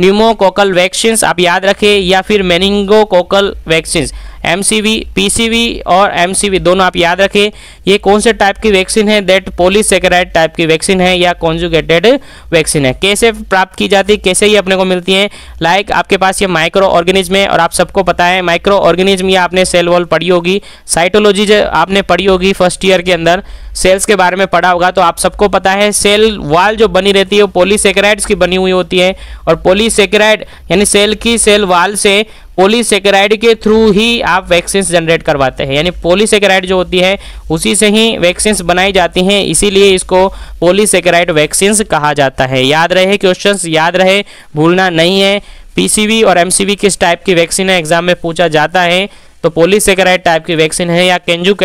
न्यूमोकोकल वैक्सीन्स आप याद रखें या फिर मेनिंगोकोकल वैक्सीन्स एम सी और एम दोनों आप याद रखें ये कौन से टाइप की वैक्सीन है दैट पोलिसेकेराइड टाइप की वैक्सीन है या कॉन्जुगेटेड वैक्सीन है कैसे प्राप्त की जाती है कैसे ये अपने को मिलती है लाइक like, आपके पास ये माइक्रो ऑर्गेनिज्म है और आप सबको पता है माइक्रो ऑर्गेनिज्म या आपने सेल वॉल पढ़ी होगी साइटोलॉजी आपने पढ़ी होगी फर्स्ट ईयर के अंदर सेल्स के बारे में पढ़ा होगा तो आप सबको पता है सेल वाल जो बनी रहती है वो पोलीसेक्राइड्स की बनी हुई होती है और पोलीसेकेराइड यानी सेल की सेल वाल से पोलीसेकेराइड के थ्रू ही आप वैक्सीन्स जनरेट करवाते हैं यानी पोलीसेकेराइड जो होती है उसी से ही वैक्सीन्स बनाई जाती हैं इसीलिए इसको पोलीसेकेराइड वैक्सीन्स कहा जाता है याद रहे क्वेश्चन याद रहे भूलना नहीं है पी और एम किस टाइप की वैक्सीन है एग्जाम में पूछा जाता है तो पोलीसेक्राइड टाइप की वैक्सीन है या केंजू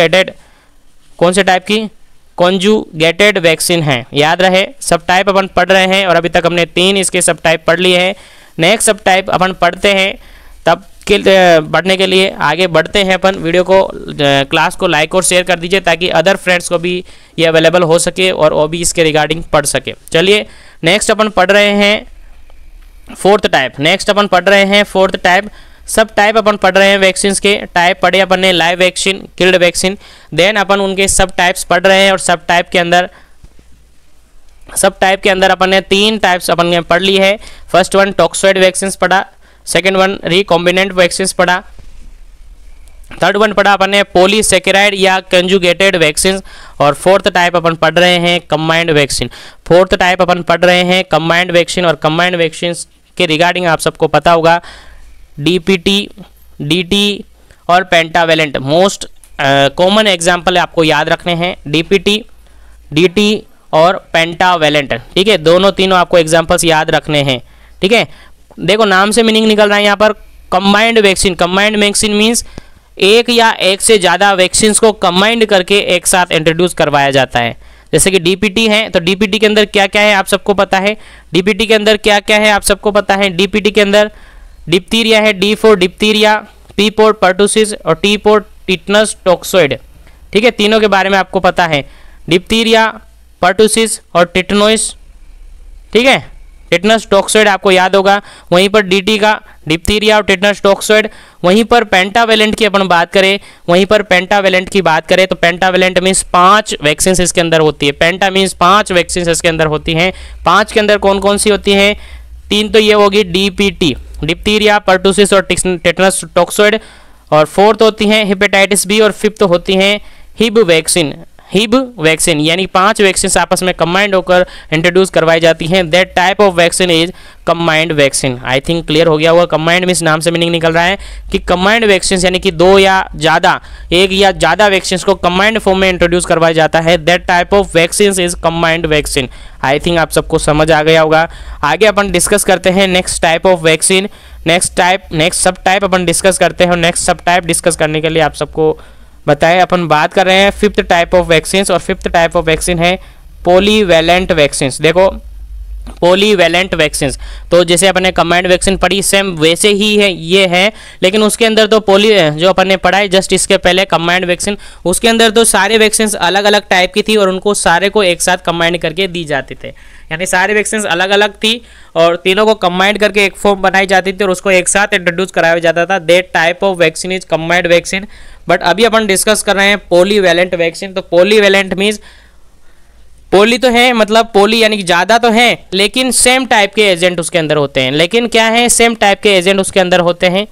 कौन से टाइप की कॉन्जूगेटेड वैक्सीन है याद रहे सब टाइप अपन पढ़ रहे हैं और अभी तक हमने तीन इसके सब टाइप पढ़ लिए हैं नेक्स्ट सब टाइप अपन पढ़ते हैं तब के बढ़ने के लिए आगे बढ़ते हैं अपन वीडियो को क्लास को लाइक और शेयर कर दीजिए ताकि अदर फ्रेंड्स को भी ये अवेलेबल हो सके और वो भी इसके रिगार्डिंग पढ़ सके चलिए नेक्स्ट अपन पढ़ रहे हैं फोर्थ टाइप नेक्स्ट अपन पढ़ रहे हैं फोर्थ टाइप सब टाइप अपन पढ़ रहे हैं वैक्सीन के टाइप पढ़े अपन ने live vaccine killed vaccine then अपन उनके सब टाइप्स पढ़ रहे हैं और सब टाइप के अंदर सब टाइप के अंदर अपन ने तीन टाइप्स अपन ने पढ़ ली है फर्स्ट वन टॉक्सोइड वैक्सीन पढ़ा सेकेंड वन रिकॉम्बिनेंट वैक्सीन पढ़ा थर्ड वन पढ़ा अपन ने पोलीसेकेराइड या कंजुगेटेड वैक्सीन और फोर्थ टाइप अपन पढ़ रहे हैं कम्बाइंड वैक्सीन फोर्थ टाइप अपन पढ़ रहे हैं कम्बाइंड वैक्सीन और कम्बाइंड वैक्सीन के रिगार्डिंग आप सबको पता होगा डीपीटी डीटी और पेंटावेलेंट मोस्ट कॉमन एग्जाम्पल आपको याद रखने हैं डीपीटी डीटी और पेंटावेलेंट ठीक है दोनों तीनों आपको एग्जाम्पल्स याद रखने हैं ठीक है देखो नाम से मीनिंग निकल रहा है यहाँ पर combined vaccine combined vaccine means एक या एक से ज़्यादा वैक्सीन को कंबाइंड करके एक साथ इंट्रोड्यूस करवाया जाता है जैसे कि डीपीटी है तो डीपीटी के अंदर क्या क्या है आप सबको पता है डीपीटी के अंदर क्या क्या है आप सबको पता है डीपीटी के अंदर डिप्थीरिया है D for diphtheria P for pertussis और टी फोर टिटनस टॉक्सोइड ठीक है तीनों के बारे में आपको पता है डिप्थीरिया पर्टोसिस और टिटनोइस ठीक है टिटनस टॉक्सोइड आपको याद होगा वहीं पर टी का डिप्थीरिया और टिटनस टॉक्सोइड वहीं पर पेंटावेलेंट की अपन बात करें वहीं पर पेंटावेलेंट की बात करें तो पेंटावेलेंट मीन्स पांच वैक्सीन इसके अंदर होती है पेंटा मीन्स पांच वैक्सीन इसके अंदर होती हैं पांच के अंदर कौन कौन सी होती हैं तीन तो ये होगी डीपीटी डिप्टीरिया पर्टूसिस और टेटनस टॉक्सोइड और फोर्थ होती हैं हिपेटाइटिस बी और फिफ्थ होती हैं हिब वैक्सीन हिब वैक्सीन यानी पांच वैक्सीन आपस में कंबाइंड होकर इंट्रोड्यूस करवाई जाती हैं that type of vaccine is combined vaccine I think clear हो गया होगा कंबाइंड मीन्स नाम से मीनिंग निकल रहा है कि कंबाइंड वैक्सीन यानी कि दो या ज़्यादा एक या ज़्यादा वैक्सीन को कंबाइंड फॉर्म में इंट्रोड्यूस करवाया जाता है that type of vaccine is combined vaccine I think आप सबको समझ आ गया होगा आगे अपन डिस्कस करते हैं next type of vaccine next type next सब टाइप अपन डिस्कस करते हैं और नेक्स्ट सब टाइप डिस्कस करने के लिए आप सबको बताएं अपन बात कर रहे हैं फिफ्थ टाइप ऑफ वैक्सीन और फिफ्थ टाइप ऑफ वैक्सीन है पोलीवेलेंट वैक्सीन देखो पोलीवेलेंट वैक्सीन तो जैसे अपने कमांड वैक्सीन पढ़ी सेम वैसे ही है ये है लेकिन उसके अंदर तो पोली जो अपन ने पढ़ा है जस्ट इसके पहले कमांड वैक्सीन उसके अंदर तो सारे वैक्सीन अलग अलग टाइप की थी और उनको सारे को एक साथ कम्बाइंड करके दी जाते थे यानी सारे वैक्सीन अलग अलग थी और तीनों को कम्बाइंड करके एक फॉर्म बनाई जाती थी और उसको एक साथ इंट्रोड्यूस कराया जाता था that type of vaccine is combined vaccine but अभी अपन डिस्कस कर रहे हैं पोलीवेलेंट वैक्सीन तो पोलीवेलेंट मीन्स पोली तो है मतलब पोली यानी कि ज़्यादा तो है लेकिन सेम टाइप के एजेंट उसके अंदर होते हैं लेकिन क्या है सेम टाइप के एजेंट उसके अंदर होते हैं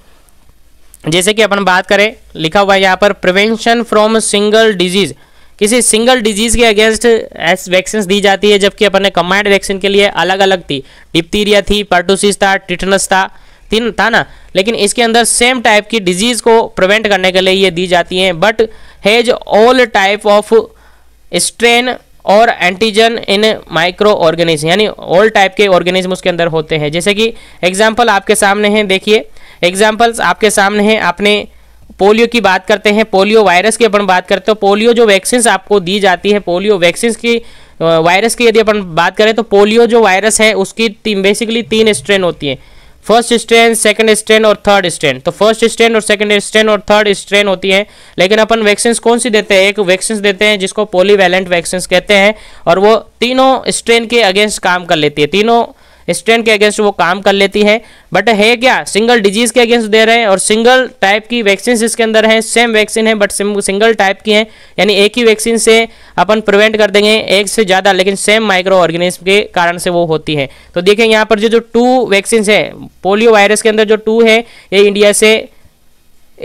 जैसे कि अपन बात करें लिखा हुआ है यहाँ पर प्रिवेंशन फ्रॉम सिंगल डिजीज़ किसी सिंगल डिजीज के अगेंस्ट ऐसी वैक्सीन दी जाती है जबकि अपन ने कम्बाइंड वैक्सीन के लिए अलग अलग थी डिप्टीरिया थी पर्टोसिस था टिटनस था तीन था ना लेकिन इसके अंदर सेम टाइप की डिजीज़ को प्रिवेंट करने के लिए ये दी जाती हैं but has all type of strain और एंटीजन इन माइक्रो ऑर्गेनिज्म यानी ऑल टाइप के ऑर्गेनिज्म उसके अंदर होते हैं जैसे कि एग्जाम्पल आपके सामने हैं देखिए एग्जाम्पल्स आपके सामने हैं आपने पोलियो की बात करते हैं पोलियो वायरस की अपन बात करते हो तो पोलियो जो वैक्सीन आपको दी जाती है पोलियो वैक्सीन की वायरस की यदि अपन बात करें तो पोलियो जो वायरस है उसकी बेसिकली तीन स्ट्रेन होती है फर्स्ट स्ट्रेन सेकंड स्ट्रेन और थर्ड स्ट्रेन तो फर्स्ट स्ट्रेन और सेकंड स्ट्रेन और थर्ड स्ट्रेन होती है लेकिन अपन वैक्सीन कौन सी देते हैं एक वैक्सीन देते हैं जिसको पोलीवैलेंट वैक्सीन कहते हैं और वो तीनों स्ट्रेन के अगेंस्ट काम कर लेती है तीनों स्ट्रेन के अगेंस्ट वो काम कर लेती है बट है क्या सिंगल डिजीज के अगेंस्ट दे रहे हैं और सिंगल टाइप की वैक्सीन इसके अंदर है सेम वैक्सीन है बट सिंगल टाइप की है यानी एक ही वैक्सीन से अपन प्रिवेंट कर देंगे एक से ज़्यादा लेकिन सेम माइक्रो ऑर्गेनिज्म के कारण से वो होती है तो देखें यहाँ पर जो जो टू वैक्सीन है पोलियो वायरस के अंदर जो टू है ये इंडिया से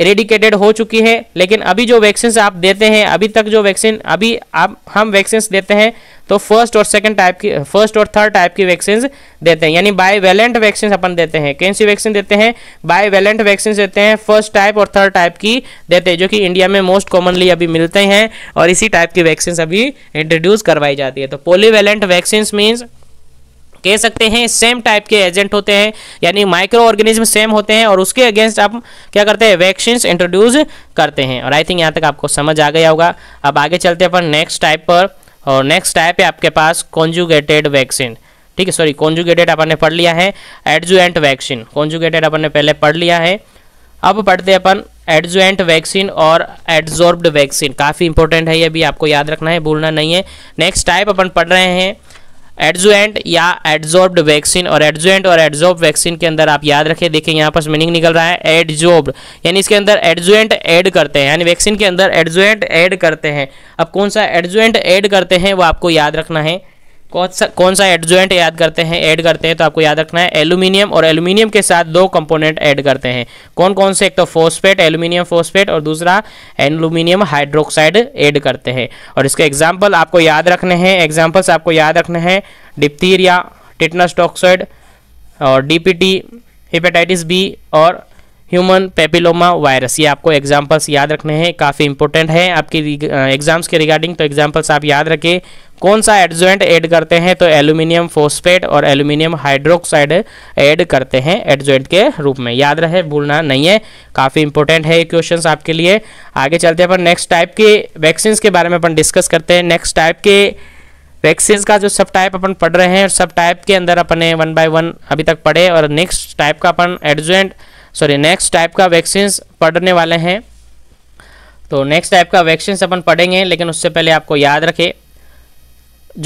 एरेडिकेटेड हो चुकी है लेकिन अभी जो वैक्सीन आप देते हैं अभी तक जो वैक्सीन अभी आप हम वैक्सीन देते हैं तो फर्स्ट और सेकंड टाइप की फर्स्ट और थर्ड टाइप की वैक्सीन देते हैं यानी बाय वैलेंट वैक्सीन अपन देते हैं कौन सी वैक्सीन देते हैं बाय वैलेंट वैक्सीन देते हैं फर्स्ट टाइप और थर्ड टाइप की देते हैं जो कि इंडिया में मोस्ट कॉमनली अभी मिलते हैं और इसी टाइप की वैक्सीन अभी इंट्रोड्यूस करवाई जाती है तो पोलीवैलेंट वैक्सीन मीन्स कह सकते हैं सेम टाइप के एजेंट होते हैं यानी माइक्रो ऑर्गेनिज्म सेम होते हैं और उसके अगेंस्ट आप क्या करते हैं वैक्सीन इंट्रोड्यूस करते हैं और आई थिंक यहाँ तक आपको समझ आ गया होगा अब आगे चलते अपन नेक्स्ट टाइप पर और नेक्स्ट टाइप है आपके पास कॉन्जुगेटेड वैक्सीन ठीक है सॉरी कॉन्जुगेटेड अपन ने पढ़ लिया है एडजुएंट वैक्सीन कॉन्जुगेटेड अपन ने पहले पढ़ लिया है अब पढ़ते अपन एडजुएंट वैक्सीन और एडजॉर्ब्ड वैक्सीन काफ़ी इंपॉर्टेंट है ये भी आपको याद रखना है भूलना नहीं है नेक्स्ट टाइप अपन पढ़ रहे हैं एडजुएंट या एडजॉर्ब्ड वैक्सीन और एडजुएंट और एडजॉर्ब वैक्सीन के अंदर आप याद रखें देखें यहाँ पर मीनिंग निकल रहा है एडजॉर्ब यानी इसके अंदर एडजुएंट ऐड करते हैं यानी वैक्सीन के अंदर एडजुएंट ऐड करते हैं अब कौन सा एडजुएंट ऐड करते हैं वो आपको याद रखना है कौन सा कौन सा एडजॉइंट याद करते हैं ऐड करते हैं तो आपको याद रखना है एल्यूमिनियम और एल्यूमिनियम के साथ दो कंपोनेंट ऐड करते हैं कौन कौन से एक तो फोस्फेट एल्यूमिनियम फोस्फेट और दूसरा एल्यूमिनियम हाइड्रोक्साइड ऐड करते हैं और इसके एग्जाम्पल आपको याद रखने हैं एग्जाम्पल्स आपको याद रखने हैं डिप्थीरिया टिटनस टॉक्साइड और डी हेपेटाइटिस बी और ह्यूमन पेपिलोमा वायरस ये आपको एग्जाम्पल्स याद रखने हैं काफ़ी इंपॉर्टेंट है आपकी एग्जाम्स के रिगार्डिंग तो एग्जाम्पल्स आप याद रखें कौन सा एडजोइंट ऐड करते हैं तो एल्यूमिनियम फोस्फेट और एल्यूमिनियम हाइड्रोक्साइड ऐड करते हैं एडजोइंट के रूप में याद रहे भूलना नहीं है काफ़ी इंपॉर्टेंट है ये क्वेश्चन आपके लिए आगे चलते हैं अपन नेक्स्ट टाइप के वैक्सीन्स के बारे में अपन डिस्कस करते हैं नेक्स्ट टाइप के वैक्सीन का जो सब टाइप अपन पढ़ रहे हैं सब टाइप के अंदर अपने वन बाय वन अभी तक पढ़े और नेक्स्ट टाइप का अपन एडजोइंट सॉरी नेक्स्ट टाइप का वैक्सीन पढ़ने वाले हैं तो नेक्स्ट टाइप का वैक्सीन अपन पढ़ेंगे लेकिन उससे पहले आपको याद रखें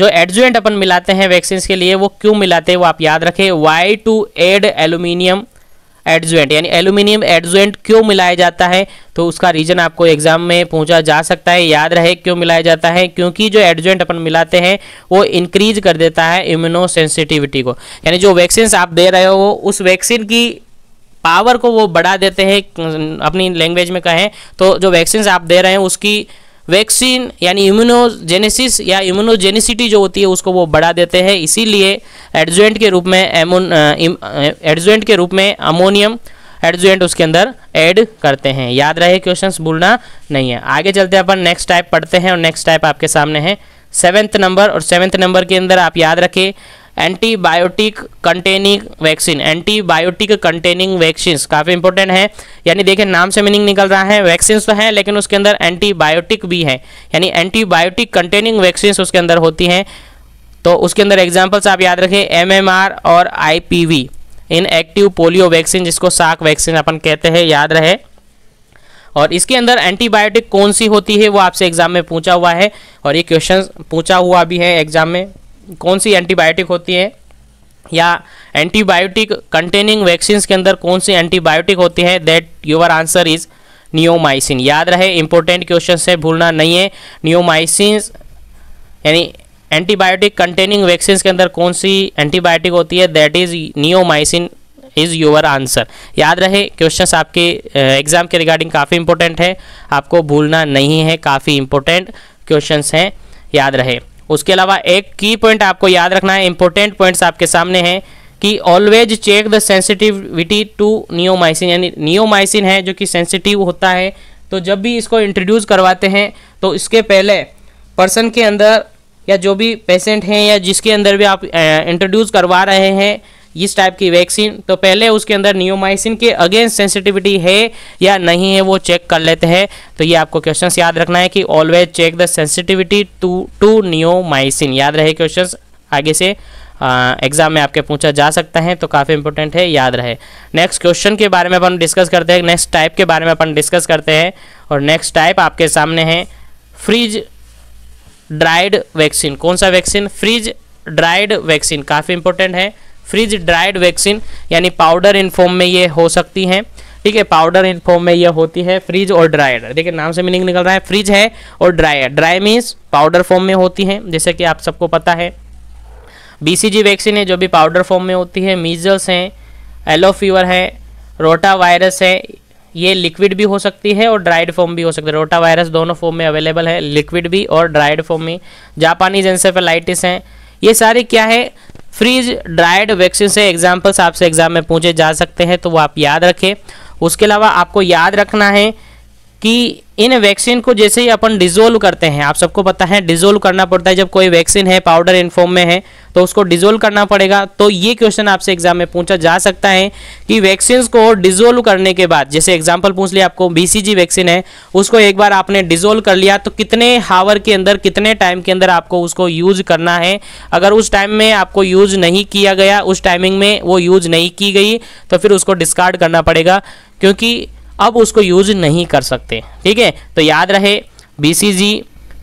जो एडजुएंट अपन मिलाते हैं वैक्सीन के लिए वो क्यों मिलाते हैं वो आप याद रखें why to add aluminium adjuvant यानी एल्यूमिनियम एडजुएंट क्यों मिलाया जाता है तो उसका रीज़न आपको एग्जाम में पूछा जा सकता है याद रहे क्यों मिलाया जाता है क्योंकि जो एडजुएंट अपन मिलाते हैं वो इंक्रीज कर देता है इम्यूनो सेंसिटिविटी को यानी जो वैक्सीन आप दे रहे हो उस वैक्सीन की पावर को वो बढ़ा देते हैं अपनी लैंग्वेज में कहें तो जो वैक्सीन आप दे रहे हैं उसकी वैक्सीन यानी इम्यूनोजेनेसिस या इम्यूनोजेनिसिटी जो होती है उसको वो बढ़ा देते हैं इसीलिए एडजुएंट के रूप में एमोन एडजुएंट uh, uh, के रूप में अमोनियम एडजुएंट उसके अंदर ऐड करते हैं याद रहे क्वेश्चन भूलना नहीं है आगे चलते अपन नेक्स्ट टाइप पढ़ते हैं और नेक्स्ट टाइप आपके सामने है सेवेंथ नंबर और सेवेंथ नंबर के अंदर आप याद रखें antibiotic containing vaccine antibiotic containing vaccine काफ़ी इंपॉर्टेंट है यानी देखिए नाम से मीनिंग निकल रहा है वैक्सीन तो है लेकिन उसके अंदर एंटीबायोटिक भी है यानी एंटीबायोटिक कंटेनिंग वैक्सीन उसके अंदर होती हैं तो उसके अंदर एग्जाम्पल्स आप याद रखें एम और I inactive polio vaccine जिसको साक वैक्सीन अपन कहते हैं याद रहे और इसके अंदर एंटीबायोटिक कौन सी होती है वो आपसे एग्जाम में पूछा हुआ है और ये क्वेश्चन पूछा हुआ भी है एग्जाम में कौन सी एंटीबायोटिक होती है या एंटीबायोटिक कंटेनिंग वैक्सीन के अंदर कौन सी एंटीबायोटिक होती है that your answer is neomycin याद रहे इंपॉर्टेंट क्वेश्चन है भूलना नहीं है नियोमाइसिन यानी एंटीबायोटिक कंटेनिंग वैक्सीन के अंदर कौन सी एंटीबायोटिक होती है that is neomycin is your answer याद रहे क्वेश्चन आपके एग्जाम के रिगार्डिंग काफ़ी इंपॉर्टेंट है आपको भूलना नहीं है काफ़ी इंपॉर्टेंट क्वेश्चन हैं याद रहे उसके अलावा एक की पॉइंट आपको याद रखना है इंपॉर्टेंट पॉइंट्स आपके सामने हैं कि always check the sensitivity to neomycin यानी नियोमाइसिन है जो कि सेंसिटिव होता है तो जब भी इसको इंट्रोड्यूस करवाते हैं तो इसके पहले पर्सन के अंदर या जो भी पेशेंट हैं या जिसके अंदर भी आप इंट्रोड्यूस करवा रहे हैं इस टाइप की वैक्सीन तो पहले उसके अंदर नियोमाइसिन के अगेंस्ट सेंसिटिविटी है या नहीं है वो चेक कर लेते हैं तो ये आपको क्वेश्चन याद रखना है कि always check the sensitivity to to neomycin याद रहे क्वेश्चन आगे से एग्जाम में आपके पूछा जा सकता है तो काफ़ी इंपॉर्टेंट है याद रहे नेक्स्ट क्वेश्चन के बारे में अपन डिस्कस करते हैं नेक्स्ट टाइप के बारे में अपन डिस्कस करते हैं और नेक्स्ट टाइप आपके सामने है फ्रिज ड्राइड वैक्सीन कौन सा वैक्सीन फ्रिज ड्राइड वैक्सीन काफ़ी इंपॉर्टेंट है फ्रीज ड्राइड वैक्सीन यानी पाउडर इन फॉर्म में ये हो सकती हैं ठीक है पाउडर इन फॉर्म में ये होती है फ्रीज और ड्राइड देखिए नाम से मीनिंग निकल रहा है फ्रिज है और dry dry means powder form में होती हैं जैसे कि आप सबको पता है बीसीजी वैक्सीन है जो भी पाउडर फॉर्म में होती है मीजल्स हैं एलो फीवर है रोटा वायरस है ये लिक्विड भी हो सकती है और ड्राइड फॉर्म भी हो सकती है रोटा वायरस दोनों फॉर्म में अवेलेबल है लिक्विड भी और ड्राइड फॉर्म में जापानीज एंसेफेलाइटिस हैं ये सारे क्या है फ्रीज ड्राइड वैक्सीन से एग्जाम्पल्स आपसे एग्जाम में पूछे जा सकते हैं तो वो आप याद रखें उसके अलावा आपको याद रखना है कि इन वैक्सीन को जैसे ही अपन डिजोल्व करते हैं आप सबको पता है डिजोल्व करना पड़ता है जब कोई वैक्सीन है पाउडर इन फॉर्म में है तो उसको डिजोल्व करना पड़ेगा तो ये क्वेश्चन आपसे एग्जाम में पूछा जा सकता है कि वैक्सीन को डिजोल्व करने के बाद जैसे एग्जाम्पल पूछ लिया आपको बीसीजी वैक्सीन है उसको एक बार आपने डिजोल्व कर लिया तो कितने हावर के अंदर कितने टाइम के अंदर आपको उसको यूज करना है अगर उस टाइम में आपको यूज नहीं किया गया उस टाइमिंग में वो यूज नहीं की गई तो फिर उसको डिस्कार्ड करना पड़ेगा क्योंकि अब उसको यूज नहीं कर सकते ठीक है तो याद रहे बीसीजी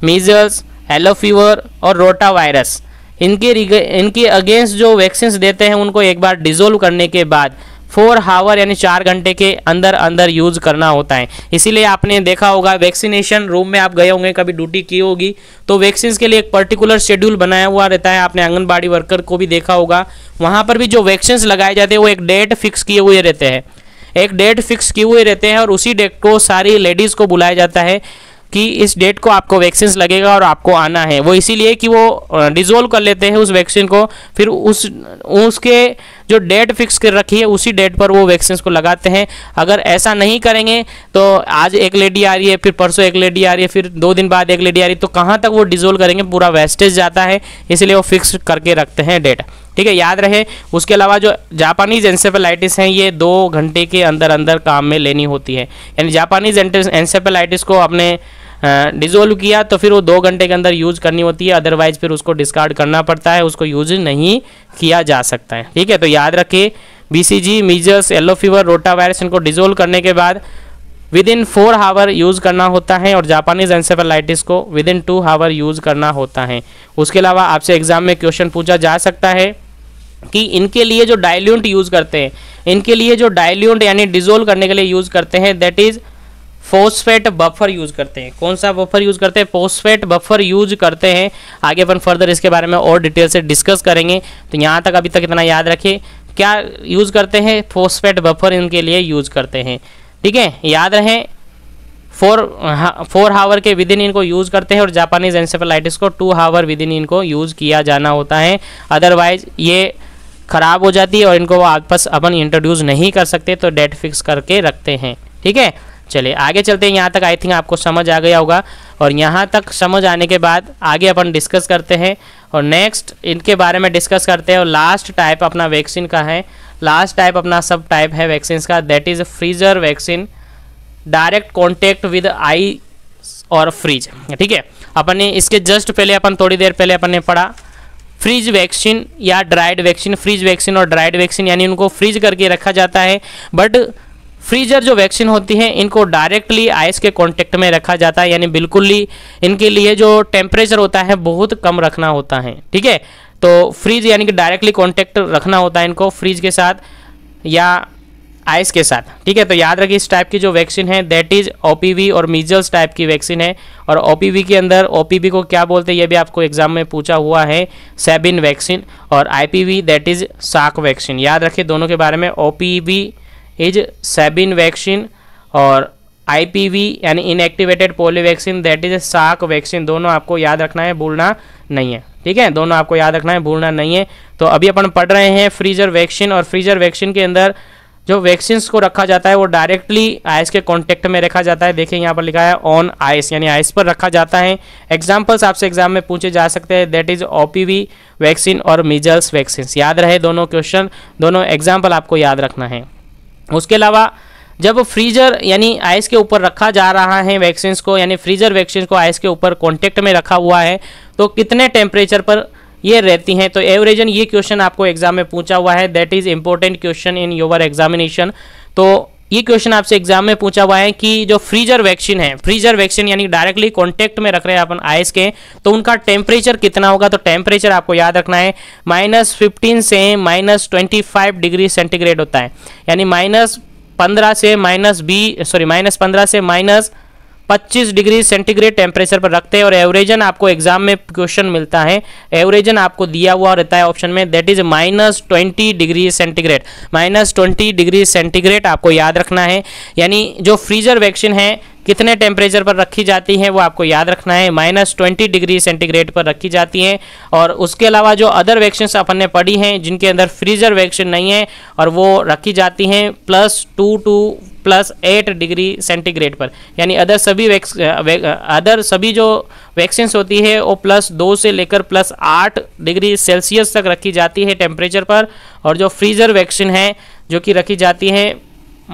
मीजल्स एलो फीवर और रोटा वायरस इनके इनके अगेंस्ट जो वैक्सीन्स देते हैं उनको एक बार डिजोल्व करने के बाद फोर हावर यानी चार घंटे के अंदर अंदर यूज करना होता है इसीलिए आपने देखा होगा वैक्सीनेशन रूम में आप गए होंगे कभी ड्यूटी की होगी तो वैक्सीन के लिए एक पर्टिकुलर शेड्यूल बनाया हुआ रहता है आपने आंगनबाड़ी वर्कर को भी देखा होगा वहाँ पर भी जो वैक्सीन्स लगाए जाते हैं वो एक डेट फिक्स किए हुए रहते हैं एक डेट फिक्स किए हुए रहते हैं और उसी डेट को सारी लेडीज़ को बुलाया जाता है कि इस डेट को आपको वैक्सीन लगेगा और आपको आना है वो इसीलिए कि वो डिजोल्व कर लेते हैं उस वैक्सीन को फिर उस उसके जो डेट फिक्स कर रखी है उसी डेट पर वो वैक्सीन को लगाते हैं अगर ऐसा नहीं करेंगे तो आज एक लेडी आ रही है फिर परसों एक लेडी आ रही है फिर दो दिन बाद एक लेडी आ रही है तो कहाँ तक वो डिजोल्व करेंगे पूरा वेस्टेज जाता है इसलिए वो फिक्स करके रखते हैं डेट ठीक है याद रहे उसके अलावा जो जापानीज एंसेफेलाइटिस हैं ये दो घंटे के अंदर अंदर काम में लेनी होती है यानी जापानीज एंसेफेलाइटिस को आपने डिजोल्व किया तो फिर वो दो घंटे के अंदर यूज करनी होती है अदरवाइज फिर उसको डिस्कार्ड करना पड़ता है उसको यूज नहीं किया जा सकता है ठीक है तो याद सी BCG measles yellow fever rota virus इनको डिजोल्व करने के बाद within four hour use करना होता है और जापानीज एंसेफेलाइटिस को within two hour use करना होता है उसके अलावा आपसे एग्जाम में क्वेश्चन पूछा जा सकता है कि इनके लिए जो डायल्यूंट यूज करते हैं इनके लिए जो डायल्यूंट यानी डिजोल्व करने के लिए यूज करते हैं that is phosphate buffer use करते हैं कौन सा बफर यूज करते हैं फोस्फेट बफर यूज करते हैं आगे अपन फर्दर इसके बारे में और डिटेल से डिस्कस करेंगे तो यहाँ तक अभी तक इतना याद रखिए क्या यूज करते हैं फोस्फेट बफर इनके लिए यूज करते हैं ठीक है याद रहें फोर फोर हावर के विदिन इनको यूज़ करते हैं और जापानीज एंसेफेलाइटिस को टू हावर विदिन इनको यूज़ किया जाना होता है अदरवाइज ये ख़राब हो जाती है और इनको आपस अपन इंट्रोड्यूस नहीं कर सकते तो डेट फिक्स करके रखते हैं ठीक है चलिए आगे चलते हैं यहाँ तक आई थिंक आपको समझ आ गया होगा और यहाँ तक समझ आने के बाद आगे अपन डिस्कस करते हैं और नेक्स्ट इनके बारे में डिस्कस करते हैं और लास्ट टाइप अपना वैक्सीन का है लास्ट टाइप अपना सब टाइप है वैक्सीन का that is freezer vaccine direct contact with ice और फ्रीज ठीक है अपन ने इसके जस्ट पहले अपन थोड़ी देर पहले अपन ने पढ़ा फ्रीज वैक्सीन या ड्राइड वैक्सीन फ्रीज वैक्सीन और ड्राइड वैक्सीन यानी उनको फ्रीज करके रखा जाता है बट फ्रीजर जो वैक्सीन होती है इनको डायरेक्टली आइस के कॉन्टेक्ट में रखा जाता है यानी बिल्कुल ही इनके लिए जो टेम्परेचर होता है बहुत कम रखना होता है ठीक है तो फ्रीज यानी कि डायरेक्टली कॉन्टेक्ट रखना होता है इनको फ्रीज के साथ या आइस के साथ ठीक है तो याद रखिए इस टाइप की जो वैक्सीन है दैट इज ओपीवी और मीजल्स टाइप की वैक्सीन है और ओ के अंदर ओपीवी को क्या बोलते हैं ये भी आपको एग्जाम में पूछा हुआ है सेबिन वैक्सीन और I P V that is Salk vaccine याद रखिए दोनों के बारे में ओपीवी इज सेबिन वैक्सीन और वी यानी inactivated polio vaccine that is Salk vaccine दोनों आपको याद रखना है भूलना नहीं है ठीक है दोनों आपको याद रखना है भूलना नहीं है तो अभी अपन पढ़ रहे हैं फ्रीजर वैक्सीन और फ्रीजर वैक्सीन के अंदर जो वैक्सीन को रखा जाता है वो डायरेक्टली आइस के कॉन्टेक्ट में रखा जाता है देखिए यहाँ पर लिखा है ऑन आइस यानी आइस पर रखा जाता है एग्जाम्पल्स आपसे एग्जाम में पूछे जा सकते हैं दैट इज ओ वैक्सीन और मिजल्स वैक्सीन याद रहे दोनों क्वेश्चन दोनों एग्जाम्पल आपको याद रखना है उसके अलावा जब फ्रीजर यानी आइस के ऊपर रखा जा रहा है वैक्सीन को यानी फ्रीजर वैक्सीन को आइस के ऊपर कॉन्टेक्ट में रखा हुआ है तो कितने टेम्परेचर पर ये रहती हैं तो एवरेजन ये क्वेश्चन आपको एग्जाम में पूछा हुआ है that is important question in your examination तो ये क्वेश्चन आपसे एग्जाम में पूछा हुआ है कि जो फ्रीजर वैक्सीन है फ्रीजर वैक्सीन यानी डायरेक्टली कॉन्टेक्ट में रख रहे हैं अपन आइस के तो उनका टेम्परेचर कितना होगा तो टेम्परेचर आपको याद रखना है माइनस फिफ्टीन से minus twenty five degree centigrade होता है यानी माइनस पंद्रह से माइनस बी सॉरी माइनस पंद्रह से माइनस 25 डिग्री सेंटीग्रेड टेम्परेचर पर रखते हैं और एवरेजन आपको एग्जाम में क्वेश्चन मिलता है एवरेजन आपको दिया हुआ रहता है ऑप्शन में that is minus twenty degree centigrade minus twenty degree centigrade आपको याद रखना है यानी जो फ्रीजर वैक्सीन है कितने टेम्परेचर पर रखी जाती हैं वो आपको याद रखना है माइनस ट्वेंटी डिग्री सेंटीग्रेड पर रखी जाती हैं और उसके अलावा जो अदर वैक्सीन अपन ने पढ़ी हैं जिनके अंदर फ्रीजर वैक्सीन नहीं है और वो रखी जाती हैं plus two to plus eight degree centigrade पर यानी अदर सभी अदर सभी जो वैक्सीन होती है वो प्लस दो से लेकर प्लस आठ डिग्री सेल्सियस तक रखी जाती है टेम्परेचर पर और जो फ्रीजर वैक्सीन है जो कि रखी जाती है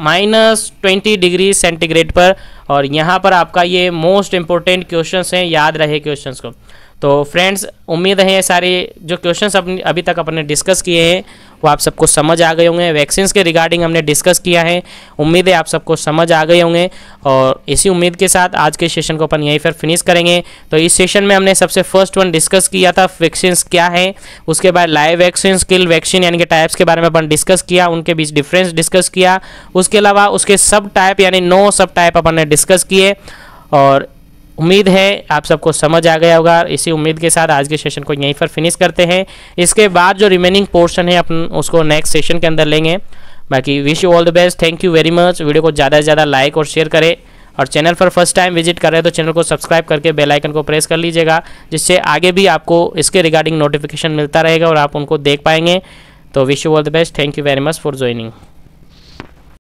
माइनस ट्वेंटी डिग्री सेंटीग्रेड पर और यहाँ पर आपका ये मोस्ट इंपॉर्टेंट क्वेश्चन हैं याद रहे क्वेश्चन को तो फ्रेंड्स उम्मीद है सारे जो क्वेश्चन अपने अभी तक अपने डिस्कस किए हैं वो आप सबको समझ आ गए होंगे वैक्सीन के रिगार्डिंग हमने डिस्कस किया है उम्मीद है आप सबको समझ आ गए होंगे और इसी उम्मीद के साथ आज के सेशन को अपन यहीं पर फिनिश करेंगे तो इस सेशन में हमने सबसे फर्स्ट वन डिस्कस किया था वैक्सीन क्या है उसके बाद लाइव वैक्सीन स्किल वैक्सीन यानी कि टाइप्स के बारे में अपन डिस्कस किया उनके बीच डिफरेंस डिस्कस किया उसके अलावा उसके सब टाइप यानी नौ सब टाइप अपन ने डिस्कस किए और उम्मीद है आप सबको समझ आ गया होगा इसी उम्मीद के साथ आज के सेशन को यहीं पर फिनिश करते हैं इसके बाद जो रिमेनिंग पोर्शन है अपन उसको नेक्स्ट सेशन के अंदर लेंगे बाकी wish you all the best thank you very much video को ज़्यादा से ज़्यादा लाइक और शेयर करें और चैनल पर फर्स्ट टाइम विजिट कर रहे हैं तो चैनल को सब्सक्राइब करके बेल आइकन को प्रेस कर लीजिएगा जिससे आगे भी आपको इसके रिगार्डिंग नोटिफिकेशन मिलता रहेगा और आप उनको देख पाएंगे तो wish you all the best thank you very much for joining